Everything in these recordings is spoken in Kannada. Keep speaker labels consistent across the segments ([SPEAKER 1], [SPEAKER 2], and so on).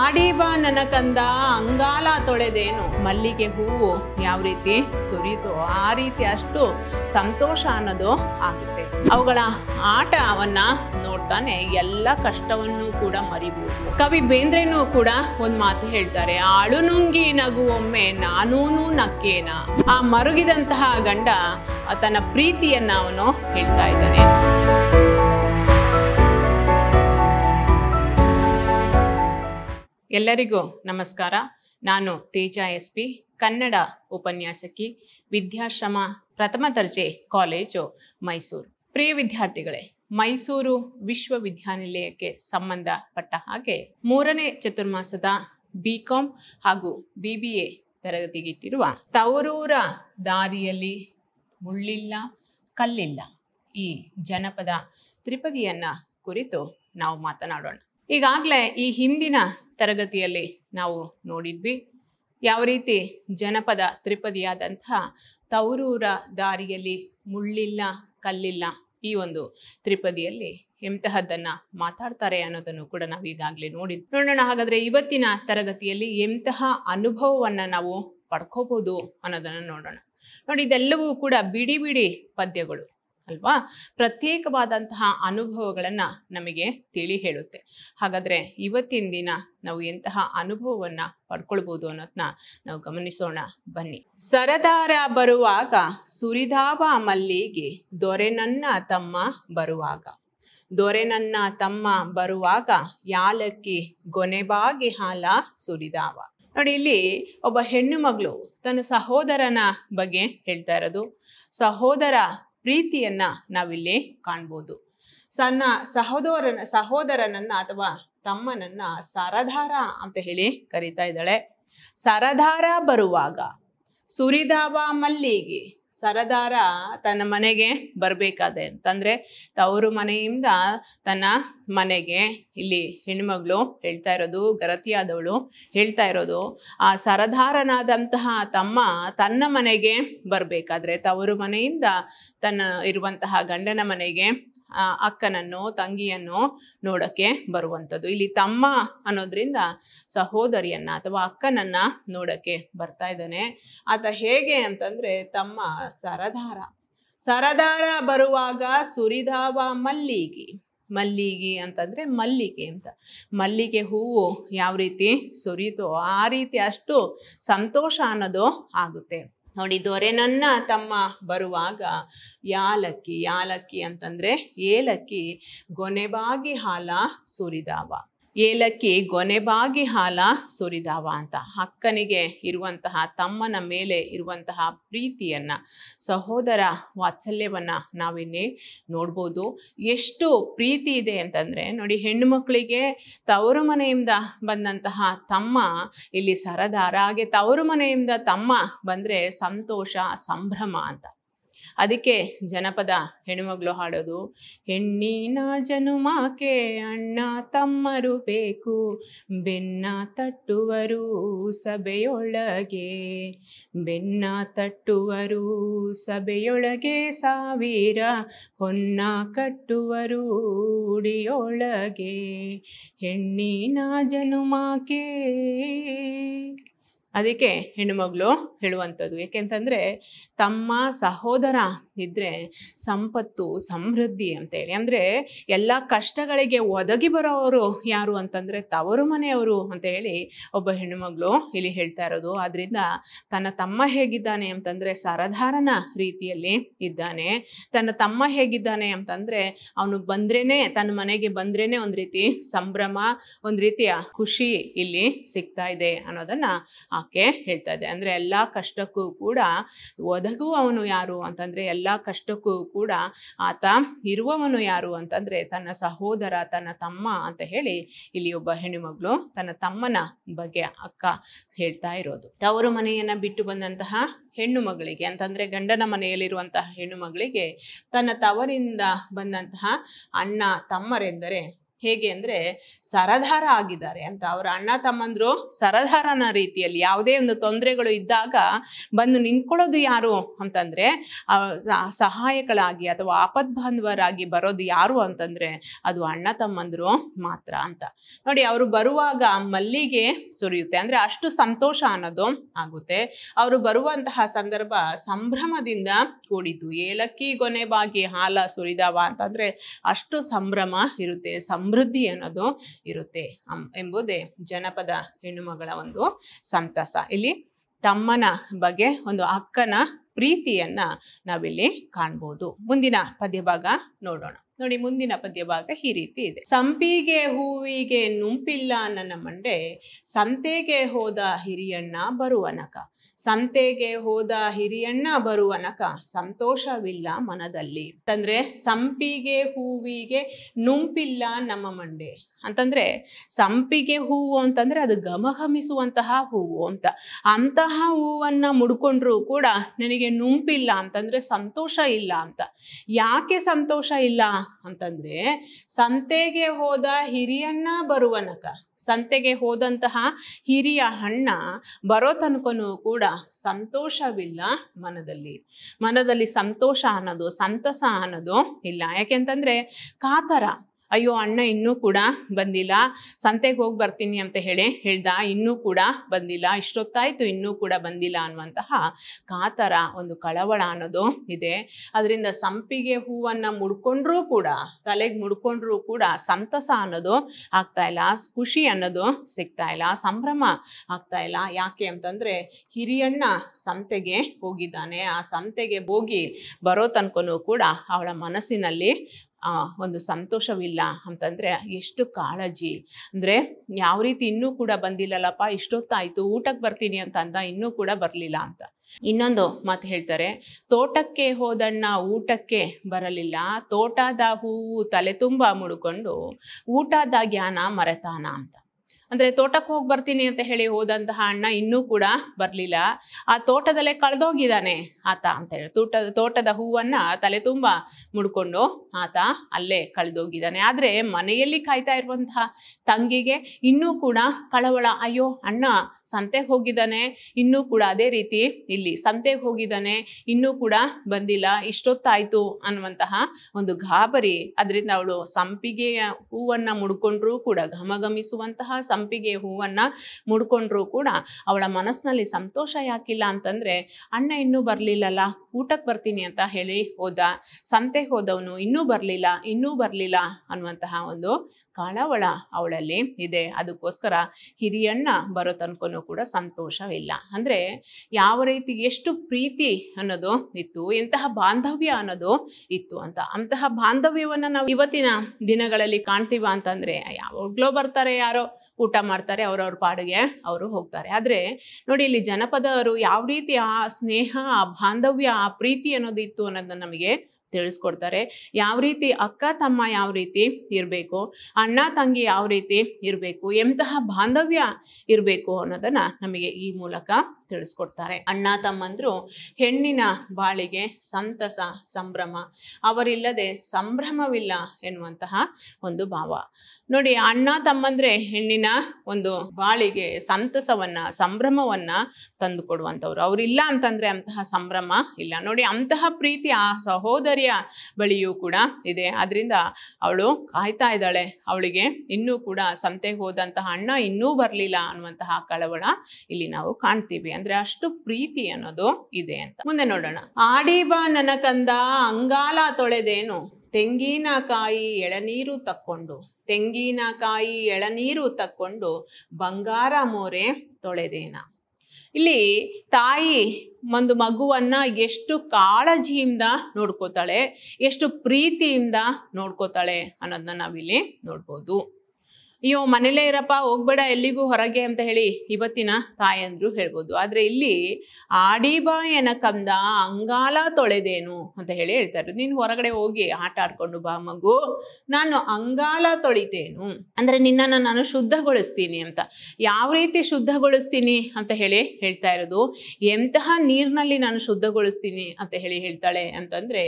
[SPEAKER 1] ಆಡಿಬ ನನ ಕಂದ ಅಂಗಾಲ ತೊಳೆದೇನು ಮಲ್ಲಿಗೆ ಹೂವು ಯಾವ ರೀತಿ ಸುರಿತೋ ಆ ರೀತಿ ಅಷ್ಟು ಸಂತೋಷ ಅನ್ನೋದು ಆಗುತ್ತೆ ಅವುಗಳ ಆಟವನ್ನ ನೋಡ್ತಾನೆ ಎಲ್ಲ ಕಷ್ಟವನ್ನು ಕೂಡ ಮರಿಬಹುದು ಕವಿ ಬೇಂದ್ರೇನು ಕೂಡ ಒಂದು ಮಾತು ಹೇಳ್ತಾರೆ ಅಳುನುಂಗಿ ನಗುವೊಮ್ಮೆ ನಾನೂನು ನಕ್ಕೇನ ಆ ಮರುಗಿದಂತಹ ಗಂಡ ತನ್ನ ಪ್ರೀತಿಯನ್ನ ಅವನು ಹೇಳ್ತಾ ಇದ್ದಾನೆ ಎಲ್ಲರಿಗೂ ನಮಸ್ಕಾರ ನಾನು ತೇಜ ಎಸ್ ಪಿ ಕನ್ನಡ ಉಪನ್ಯಾಸಕಿ ವಿದ್ಯಾಶ್ರಮ ಪ್ರಥಮ ದರ್ಜೆ ಕಾಲೇಜು ಮೈಸೂರು ಪ್ರಿಯ ವಿದ್ಯಾರ್ಥಿಗಳೇ ಮೈಸೂರು ವಿಶ್ವವಿದ್ಯಾನಿಲಯಕ್ಕೆ ಸಂಬಂಧಪಟ್ಟ ಹಾಗೆ ಮೂರನೇ ಚತುರ್ಮಾಸದ ಬಿ ಕಾಂ ಹಾಗೂ ಬಿ ಬಿ ಎ ತರಗತಿಗಿಟ್ಟಿರುವ ತವರೂರ ದಾರಿಯಲ್ಲಿ ಮುಳ್ಳಿಲ್ಲ ಕಲ್ಲಿಲ್ಲ ಈ ಜನಪದ ತ್ರಿಪದಿಯನ್ನು ಕುರಿತು ನಾವು ಮಾತನಾಡೋಣ ಈಗಾಗಲೇ ಈ ಹಿಂದಿನ ತರಗತಿಯಲ್ಲಿ ನಾವು ನೋಡಿದ್ವಿ ಯಾವ ರೀತಿ ಜನಪದ ತ್ರಿಪದಿಯಾದಂತಹ ತವರೂರ ದಾರಿಯಲ್ಲಿ ಮುಳ್ಳಿಲ್ಲ ಕಲ್ಲಿಲ್ಲ ಈ ಒಂದು ತ್ರಿಪದಿಯಲ್ಲಿ ಎಂತಹದ್ದನ್ನು ಮಾತಾಡ್ತಾರೆ ಅನ್ನೋದನ್ನು ಕೂಡ ನಾವು ಈಗಾಗಲೇ ನೋಡಿದ್ವಿ ನೋಡೋಣ ಹಾಗಾದರೆ ಇವತ್ತಿನ ತರಗತಿಯಲ್ಲಿ ಎಂತಹ ಅನುಭವವನ್ನು ನಾವು ಪಡ್ಕೋಬಹುದು ಅನ್ನೋದನ್ನು ನೋಡೋಣ ನೋಡಿ ಇದೆಲ್ಲವೂ ಕೂಡ ಬಿಡಿ ಬಿಡಿ ಪದ್ಯಗಳು ಅಲ್ವಾ ಪ್ರತ್ಯೇಕವಾದಂತಹ ಅನುಭವಗಳನ್ನು ನಮಗೆ ತಿಳಿ ಹೇಳುತ್ತೆ ಹಾಗಾದರೆ ಇವತ್ತಿನ ದಿನ ನಾವು ಎಂತಹ ಅನುಭವವನ್ನು ಪಡ್ಕೊಳ್ಬೋದು ಅನ್ನೋದನ್ನ ನಾವು ಗಮನಿಸೋಣ ಬನ್ನಿ ಸರದಾರ ಬರುವಾಗ ಸುರಿದಾವ ಮಲ್ಲಿಗೆ ದೊರೆನನ್ನ ತಮ್ಮ ಬರುವಾಗ ದೊರೆನನ್ನ ತಮ್ಮ ಬರುವಾಗ ಯಾಲಕ್ಕಿ ಗೊನೆಬಾಗಿ ಹಾಲ ಸುರಿದಾವ ನೋಡಿ ಇಲ್ಲಿ ಒಬ್ಬ ಹೆಣ್ಣು ಮಗಳು ತನ್ನ ಸಹೋದರನ ಬಗ್ಗೆ ಹೇಳ್ತಾ ಇರೋದು ಸಹೋದರ ಪ್ರೀತಿಯನ್ನ ನಾವಿಲ್ಲಿ ಕಾಣ್ಬೋದು ಸಣ್ಣ ಸಹೋದರನ ಸಹೋದರನನ್ನ ಅಥವಾ ತಮ್ಮನನ್ನ ಸರಧಾರ ಅಂತ ಹೇಳಿ ಕರಿತಾ ಇದ್ದಾಳೆ ಸರಧಾರ ಬರುವಾಗ ಸುರಿದಾವ ಮಲ್ಲಿಗೆ ಸರದಾರ ತನ್ನ ಮನೆಗೆ ಬರಬೇಕಾದೆ ಅಂತಂದರೆ ತವರು ಮನೆಯಿಂದ ತನ್ನ ಮನೆಗೆ ಇಲ್ಲಿ ಹೆಣ್ಮಗಳು ಹೇಳ್ತಾ ಇರೋದು ಗರತಿಯಾದವಳು ಹೇಳ್ತಾ ಇರೋದು ಆ ಸರದಾರನಾದಂತಹ ತಮ್ಮ ತನ್ನ ಮನೆಗೆ ಬರಬೇಕಾದ್ರೆ ತವರು ಮನೆಯಿಂದ ತನ್ನ ಇರುವಂತಹ ಗಂಡನ ಮನೆಗೆ ಅಕ್ಕನನ್ನು ತಂಗಿಯನ್ನು ನೋಡಕ್ಕೆ ಬರುವಂಥದ್ದು ಇಲ್ಲಿ ತಮ್ಮ ಅನ್ನೋದ್ರಿಂದ ಸಹೋದರಿಯನ್ನ ಅಥವಾ ಅಕ್ಕನನ್ನ ನೋಡಕ್ಕೆ ಬರ್ತಾ ಇದ್ದಾನೆ ಆತ ಹೇಗೆ ಅಂತಂದ್ರೆ ತಮ್ಮ ಸರದಾರ ಸರದಾರ ಬರುವಾಗ ಸುರಿದಾವ ಮಲ್ಲಿಗೆ ಮಲ್ಲಿಗೆ ಅಂತಂದ್ರೆ ಮಲ್ಲಿಗೆ ಅಂತ ಮಲ್ಲಿಗೆ ಹೂವು ಯಾವ ರೀತಿ ಸುರಿತೋ ಆ ರೀತಿ ಅಷ್ಟು ಸಂತೋಷ ಅನ್ನೋದು ಆಗುತ್ತೆ ನೋಡಿ ದೊರೆನನ್ನ ತಮ್ಮ ಬರುವಾಗ ಯಾಲಕ್ಕಿ ಯಾಲಕ್ಕಿ ಅಂತಂದರೆ ಏಲಕ್ಕಿ ಗೊನೆಬಾಗಿ ಹಾಲ ಸುರಿದಾವ ಏಲಕ್ಕಿ ಗೊನೆಬಾಗಿ ಹಾಲ ಸುರಿದಾವ ಅಂತ ಅಕ್ಕನಿಗೆ ಇರುವಂತಹ ತಮ್ಮನ ಮೇಲೆ ಇರುವಂತಹ ಪ್ರೀತಿಯನ್ನು ಸಹೋದರ ವಾತ್ಸಲ್ಯವನ್ನು ನಾವಿನ್ನೇ ನೋಡ್ಬೋದು ಎಷ್ಟು ಪ್ರೀತಿ ಇದೆ ಅಂತಂದರೆ ನೋಡಿ ಹೆಣ್ಣು ಮಕ್ಕಳಿಗೆ ತವರು ಮನೆಯಿಂದ ಬಂದಂತಹ ತಮ್ಮ ಇಲ್ಲಿ ಸರದಾರ ಹಾಗೆ ತವರು ಮನೆಯಿಂದ ತಮ್ಮ ಬಂದರೆ ಸಂತೋಷ ಸಂಭ್ರಮ ಅಂತ ಅದಕ್ಕೆ ಜನಪದ ಹೆಣ್ಣುಮಗಳು ಹಾಡೋದು ಹೆಣ್ಣಿನ ಜನುಮಾಕೆ ಅಣ್ಣ ತಮ್ಮರು ಬೇಕು ಬೆನ್ನ ತಟ್ಟುವರು ಸಭೆಯೊಳಗೆ ಬೆನ್ನ ತಟ್ಟುವರು ಸಭೆಯೊಳಗೆ ಸಾವಿರ ಹೊನ್ನ ಕಟ್ಟುವರು ಉಡಿಯೊಳಗೆ ಹೆಣ್ಣಿನ ಜನುಮಾಕೆ ಅದಕ್ಕೆ ಹೆಣ್ಣುಮಗಳು ಹೇಳುವಂಥದ್ದು ಏಕೆಂತಂದರೆ ತಮ್ಮ ಸಹೋದರ ಇದ್ರೆ ಸಂಪತ್ತು ಸಮೃದ್ಧಿ ಅಂತೇಳಿ ಅಂದರೆ ಎಲ್ಲ ಕಷ್ಟಗಳಿಗೆ ಒದಗಿ ಬರೋವರು ಯಾರು ಅಂತಂದರೆ ತವರು ಮನೆಯವರು ಅಂತ ಹೇಳಿ ಒಬ್ಬ ಹೆಣ್ಣುಮಗಳು ಇಲ್ಲಿ ಹೇಳ್ತಾ ಇರೋದು ಆದ್ದರಿಂದ ತನ್ನ ತಮ್ಮ ಹೇಗಿದ್ದಾನೆ ಅಂತಂದರೆ ಸರಧಾರನ ರೀತಿಯಲ್ಲಿ ಇದ್ದಾನೆ ತನ್ನ ತಮ್ಮ ಹೇಗಿದ್ದಾನೆ ಅಂತಂದರೆ ಅವನು ಬಂದ್ರೇ ತನ್ನ ಮನೆಗೆ ಬಂದ್ರೇ ಒಂದು ರೀತಿ ಸಂಭ್ರಮ ಒಂದು ರೀತಿಯ ಖುಷಿ ಇಲ್ಲಿ ಸಿಗ್ತಾ ಇದೆ ಅನ್ನೋದನ್ನು ಆಕೆ ಹೇಳ್ತಾ ಇದೆ ಅಂದರೆ ಎಲ್ಲ ಕಷ್ಟಕ್ಕೂ ಕೂಡ ಅವನು ಯಾರು ಅಂತಂದರೆ ಎಲ್ಲ ಎಲ್ಲ ಕಷ್ಟಕ್ಕೂ ಕೂಡ ಆತ ಇರುವವನು ಯಾರು ಅಂತಂದ್ರೆ ತನ್ನ ಸಹೋದರ ತನ್ನ ತಮ್ಮ ಅಂತ ಹೇಳಿ ಇಲ್ಲಿ ಒಬ್ಬ ಹೆಣ್ಣುಮಗಳು ತನ್ನ ತಮ್ಮನ ಬಗ್ಗೆ ಅಕ್ಕ ಹೇಳ್ತಾ ಇರೋದು ತವರು ಮನೆಯನ್ನು ಬಿಟ್ಟು ಬಂದಂತಹ ಹೆಣ್ಣು ಮಗಳಿಗೆ ಅಂತಂದರೆ ಗಂಡನ ಮನೆಯಲ್ಲಿರುವಂತಹ ಹೆಣ್ಣು ಮಗಳಿಗೆ ತನ್ನ ತವರಿಂದ ಬಂದಂತಹ ಅಣ್ಣ ತಮ್ಮರೆಂದರೆ ಹೇಗೆ ಅಂದರೆ ಸರಧಾರ ಆಗಿದ್ದಾರೆ ಅಂತ ಅವರ ಅಣ್ಣ ತಮ್ಮಂದರು ಸರಧಾರನ ರೀತಿಯಲ್ಲಿ ಯಾವುದೇ ಒಂದು ತೊಂದರೆಗಳು ಇದ್ದಾಗ ಬಂದು ನಿಂತ್ಕೊಳ್ಳೋದು ಯಾರು ಅಂತಂದರೆ ಸಹಾಯಕಳಾಗಿ ಅಥವಾ ಬಾಂಧವರಾಗಿ ಬರೋದು ಯಾರು ಅಂತಂದರೆ ಅದು ಅಣ್ಣ ತಮ್ಮಂದರು ಮಾತ್ರ ಅಂತ ನೋಡಿ ಅವರು ಬರುವಾಗ ಮಲ್ಲಿಗೆ ಸುರಿಯುತ್ತೆ ಅಂದರೆ ಅಷ್ಟು ಸಂತೋಷ ಅನ್ನೋದು ಆಗುತ್ತೆ ಅವರು ಬರುವಂತಹ ಸಂದರ್ಭ ಸಂಭ್ರಮದಿಂದ ಕೂಡಿದ್ದು ಏಲಕ್ಕಿ ಗೊನೆ ಬಾಗಿ ಹಾಲ ಸುರಿದವ ಅಂತಂದರೆ ಅಷ್ಟು ಸಂಭ್ರಮ ಇರುತ್ತೆ ಸಂಭ್ರಮ ಸಮೃದ್ಧಿ ಅನ್ನೋದು ಇರುತ್ತೆ ಎಂಬುದೇ ಜನಪದ ಹೆಣ್ಣುಮಗಳ ಒಂದು ಸಂತಸ ಇಲ್ಲಿ ತಮ್ಮನ ಬಗ್ಗೆ ಒಂದು ಅಕ್ಕನ ಪ್ರೀತಿಯನ್ನ ನಾವಿಲ್ಲಿ ಕಾಣ್ಬೋದು ಮುಂದಿನ ಪದ್ಯಭಾಗ ನೋಡೋಣ ನೋಡಿ ಮುಂದಿನ ಪದ್ಯಭಾಗ ಈ ರೀತಿ ಇದೆ ಸಂಪಿಗೆ ಹೂವಿಗೆ ನುಂಪಿಲ್ಲ ನನ್ನ ಮಂಡೆ ಸಂತೆಗೆ ಹೋದ ಹಿರಿಯಣ್ಣ ಬರುವನಕ ಸಂತೆಗೆ ಹೋದ ಹಿರಿಯಣ್ಣ ಬರುವನಕ ಸಂತೋಷವಿಲ್ಲ ಮನದಲ್ಲಿ ಅಂತಂದ್ರೆ ಸಂಪಿಗೆ ಹೂವಿಗೆ ನುಂಪಿಲ್ಲ ನಮ್ಮ ಮಂಡೆ ಅಂತಂದ್ರೆ ಸಂಪಿಗೆ ಹೂವು ಅಂತಂದ್ರೆ ಅದು ಗಮಗಮಿಸುವಂತಹ ಹೂವು ಅಂತ ಅಂತಹ ಹೂವನ್ನ ಮುಡ್ಕೊಂಡ್ರು ಕೂಡ ನನಗೆ ನುಂಪಿಲ್ಲ ಅಂತಂದ್ರೆ ಸಂತೋಷ ಇಲ್ಲ ಅಂತ ಯಾಕೆ ಸಂತೋಷ ಇಲ್ಲ ಅಂತಂದ್ರೆ ಸಂತೆಗೆ ಹೋದ ಹಿರಿಯಣ್ಣ ಬರುವನಕ ಸಂತೆಗೆ ಹೋದಂತಹ ಹಿರಿಯ ಹಣ್ಣ ಬರೋ ತನಕನೂ ಕೂಡ ಸಂತೋಷವಿಲ್ಲ ಮನದಲ್ಲಿ ಮನದಲ್ಲಿ ಸಂತೋಷ ಅನ್ನೋದು ಸಂತಸ ಅನ್ನೋದು ಇಲ್ಲ ಯಾಕೆಂತಂದರೆ ಕಾತರ ಅಯ್ಯೋ ಅಣ್ಣ ಇನ್ನೂ ಕೂಡ ಬಂದಿಲ್ಲ ಸಂತೆಗೆ ಹೋಗಿ ಬರ್ತೀನಿ ಅಂತ ಹೇಳಿ ಹೇಳ್ದ ಇನ್ನೂ ಕೂಡ ಬಂದಿಲ್ಲ ಇಷ್ಟೊತ್ತಾಯಿತು ಇನ್ನೂ ಕೂಡ ಬಂದಿಲ್ಲ ಅನ್ನುವಂತಹ ಕಾತರ ಒಂದು ಕಳವಳ ಅನ್ನೋದು ಇದೆ ಅದರಿಂದ ಸಂಪಿಗೆ ಹೂವನ್ನು ಮುಡ್ಕೊಂಡ್ರೂ ಕೂಡ ತಲೆಗೆ ಮುಡ್ಕೊಂಡ್ರೂ ಕೂಡ ಸಂತಸ ಅನ್ನೋದು ಆಗ್ತಾ ಇಲ್ಲ ಖುಷಿ ಅನ್ನೋದು ಸಿಗ್ತಾ ಇಲ್ಲ ಸಂಭ್ರಮ ಆಗ್ತಾ ಇಲ್ಲ ಯಾಕೆ ಅಂತಂದರೆ ಹಿರಿಯಣ್ಣ ಸಂತೆಗೆ ಹೋಗಿದ್ದಾನೆ ಆ ಸಂತೆಗೆ ಹೋಗಿ ಬರೋ ತನಕನೂ ಕೂಡ ಅವಳ ಮನಸ್ಸಿನಲ್ಲಿ ಒಂದು ಸಂತೋಷವಿಲ್ಲ ಅಂತಂದರೆ ಎಷ್ಟು ಕಾಳಜಿ ಅಂದರೆ ಯಾವ ರೀತಿ ಇನ್ನೂ ಕೂಡ ಬಂದಿಲ್ಲಲ್ಲಪ್ಪ ಇಷ್ಟೊತ್ತಾಯಿತು ಊಟಕ್ಕೆ ಬರ್ತೀನಿ ಅಂತ ಅಂದ ಇನ್ನೂ ಕೂಡ ಬರಲಿಲ್ಲ ಅಂತ ಇನ್ನೊಂದು ಮಾತು ಹೇಳ್ತಾರೆ ತೋಟಕ್ಕೆ ಹೋದಣ್ಣ ಊಟಕ್ಕೆ ಬರಲಿಲ್ಲ ತೋಟದ ಹೂವು ತಲೆ ತುಂಬ ಮುಡ್ಕೊಂಡು ಊಟದ ಜ್ಞಾನ ಮರೆತಾನ ಅಂತ ಅಂದ್ರೆ ತೋಟಕ್ಕೆ ಹೋಗಿ ಬರ್ತೀನಿ ಅಂತ ಹೇಳಿ ಹೋದಂತಹ ಅಣ್ಣ ಇನ್ನೂ ಕೂಡ ಬರ್ಲಿಲ್ಲ ಆ ತೋಟದಲ್ಲೇ ಕಳೆದೋಗಿದ್ದಾನೆ ಆತ ಅಂತ ಹೇಳಿ ತೋಟ ತೋಟದ ಹೂವನ್ನ ತಲೆ ತುಂಬ ಮುಡ್ಕೊಂಡು ಆತ ಅಲ್ಲೇ ಕಳೆದೋಗಿದ್ದಾನೆ ಆದ್ರೆ ಮನೆಯಲ್ಲಿ ಕಾಯ್ತಾ ಇರುವಂತಹ ತಂಗಿಗೆ ಇನ್ನೂ ಕೂಡ ಕಳವಳ ಅಯ್ಯೋ ಅಣ್ಣ ಸಂತೆಗೆ ಹೋಗಿದ್ದಾನೆ ಇನ್ನೂ ಕೂಡ ಅದೇ ರೀತಿ ಇಲ್ಲಿ ಸಂತೆಗೆ ಹೋಗಿದ್ದಾನೆ ಇನ್ನೂ ಕೂಡ ಬಂದಿಲ್ಲ ಇಷ್ಟೊತ್ತಾಯ್ತು ಅನ್ನುವಂತಹ ಒಂದು ಗಾಬರಿ ಅದರಿಂದ ಅವಳು ಸಂಪಿಗೆಯ ಹೂವನ್ನ ಮುಡ್ಕೊಂಡ್ರೂ ಕೂಡ ಘಮಘಮಿಸುವಂತಹ ಸಂಪಿಗೆ ಹೂವನ್ನು ಮುಡ್ಕೊಂಡ್ರೂ ಕೂಡ ಅವಳ ಮನಸ್ಸಿನಲ್ಲಿ ಸಂತೋಷ ಯಾಕಿಲ್ಲ ಅಂತಂದರೆ ಅಣ್ಣ ಇನ್ನೂ ಬರಲಿಲ್ಲಲ್ಲ ಊಟಕ್ಕೆ ಬರ್ತೀನಿ ಅಂತ ಹೇಳಿ ಹೋದ ಸಂತೆ ಹೋದವನು ಇನ್ನೂ ಬರಲಿಲ್ಲ ಇನ್ನೂ ಬರಲಿಲ್ಲ ಅನ್ನುವಂತಹ ಒಂದು ಕಳವಳ ಅವಳಲ್ಲಿ ಇದೆ ಅದಕ್ಕೋಸ್ಕರ ಹಿರಿಯಣ್ಣ ಬರೋ ತನಕನೂ ಕೂಡ ಸಂತೋಷವಿಲ್ಲ ಅಂದರೆ ಯಾವ ರೀತಿ ಎಷ್ಟು ಪ್ರೀತಿ ಅನ್ನೋದು ಇತ್ತು ಎಂತಹ ಬಾಂಧವ್ಯ ಅನ್ನೋದು ಇತ್ತು ಅಂತ ಅಂತಹ ಬಾಂಧವ್ಯವನ್ನು ನಾವು ಇವತ್ತಿನ ದಿನಗಳಲ್ಲಿ ಕಾಣ್ತೀವ ಅಂತಂದರೆ ಯಾವಾಗಲೋ ಬರ್ತಾರೆ ಯಾರೋ ಊಟ ಮಾಡ್ತಾರೆ ಅವ್ರವ್ರ ಪಾಡಿಗೆ ಅವರು ಹೋಗ್ತಾರೆ ಆದರೆ ನೋಡಿ ಇಲ್ಲಿ ಜನಪದವರು ಯಾವ ರೀತಿ ಆ ಸ್ನೇಹ ಆ ಬಾಂಧವ್ಯ ಆ ಪ್ರೀತಿ ಅನ್ನೋದು ಇತ್ತು ಅನ್ನೋದನ್ನ ನಮಗೆ ತಿಳಿಸ್ಕೊಡ್ತಾರೆ ಯಾವ ರೀತಿ ಅಕ್ಕ ತಮ್ಮ ಯಾವ ರೀತಿ ಇರಬೇಕು ಅಣ್ಣ ತಂಗಿ ಯಾವ ರೀತಿ ಇರಬೇಕು ಎಂತಹ ಬಾಂಧವ್ಯ ಇರಬೇಕು ಅನ್ನೋದನ್ನು ನಮಗೆ ಈ ಮೂಲಕ ತಿಳಿಸ್ಕೊಡ್ತಾರೆ ಅಣ್ಣ ತಮ್ಮಂದರು ಹೆಣ್ಣಿನ ಬಾಳಿಗೆ ಸಂತಸ ಸಂಭ್ರಮ ಅವರಿಲ್ಲದೆ ಸಂಭ್ರಮವಿಲ್ಲ ಎನ್ನುವಂತಹ ಒಂದು ಭಾವ ನೋಡಿ ಅಣ್ಣ ತಮ್ಮಂದ್ರೆ ಹೆಣ್ಣಿನ ಒಂದು ಬಾಳಿಗೆ ಸಂತಸವನ್ನ ಸಂಭ್ರಮವನ್ನ ತಂದು ಕೊಡುವಂಥವ್ರು ಅವರಿಲ್ಲ ಅಂತಂದ್ರೆ ಅಂತಹ ಸಂಭ್ರಮ ಇಲ್ಲ ನೋಡಿ ಅಂತಹ ಪ್ರೀತಿ ಆ ಸಹೋದರಿಯ ಬಳಿಯೂ ಕೂಡ ಇದೆ ಅದರಿಂದ ಅವಳು ಕಾಯ್ತಾ ಇದ್ದಾಳೆ ಅವಳಿಗೆ ಇನ್ನೂ ಕೂಡ ಸಂತೆಗೆ ಹೋದಂತಹ ಅಣ್ಣ ಇನ್ನೂ ಬರಲಿಲ್ಲ ಅನ್ನುವಂತಹ ಕಳವಳ ಇಲ್ಲಿ ನಾವು ಕಾಣ್ತೀವಿ ಅಂದ್ರೆ ಅಷ್ಟು ಪ್ರೀತಿ ಅನ್ನೋದು ಇದೆ ಅಂತ ಮುಂದೆ ನೋಡೋಣ ಆಡಿಬ ನನ ಕಂದ ಅಂಗಾಲ ತೊಳೆದೇನು ತೆಂಗಿನಕಾಯಿ ಎಳನೀರು ತಕ್ಕೊಂಡು ತೆಂಗಿನಕಾಯಿ ಎಳನೀರು ತಕ್ಕೊಂಡು ಬಂಗಾರ ಮೋರೆ ತೊಳೆದೇನ ಇಲ್ಲಿ ತಾಯಿ ಒಂದು ಮಗುವನ್ನ ಎಷ್ಟು ಕಾಳಜಿಯಿಂದ ನೋಡ್ಕೋತಾಳೆ ಎಷ್ಟು ಪ್ರೀತಿಯಿಂದ ನೋಡ್ಕೋತಾಳೆ ಅನ್ನೋದನ್ನ ನಾವಿಲ್ಲಿ ನೋಡ್ಬೋದು ಅಯ್ಯೋ ಮನೇಲೇ ಇರಪ್ಪ ಹೋಗ್ಬೇಡ ಎಲ್ಲಿಗೂ ಹೊರಗೆ ಅಂತ ಹೇಳಿ ಇವತ್ತಿನ ತಾಯಂದ್ರು ಹೇಳ್ಬೋದು ಆದರೆ ಇಲ್ಲಿ ಆಡಿಬಾಯನ ಕಂದ ಅಂಗಾಲ ತೊಳೆದೇನು ಅಂತ ಹೇಳಿ ಇರೋದು ನೀನು ಹೊರಗಡೆ ಹೋಗಿ ಆಟ ಆಡ್ಕೊಂಡು ಬಾ ಮಗು ನಾನು ಅಂಗಾಲ ತೊಳಿತೇನು ಅಂದ್ರೆ ನಿನ್ನನ್ನು ನಾನು ಶುದ್ಧಗೊಳಿಸ್ತೀನಿ ಅಂತ ಯಾವ ರೀತಿ ಶುದ್ಧಗೊಳಿಸ್ತೀನಿ ಅಂತ ಹೇಳಿ ಹೇಳ್ತಾ ಇರೋದು ಎಂತಹ ನೀರಿನಲ್ಲಿ ನಾನು ಶುದ್ಧಗೊಳಿಸ್ತೀನಿ ಅಂತ ಹೇಳಿ ಹೇಳ್ತಾಳೆ ಅಂತಂದ್ರೆ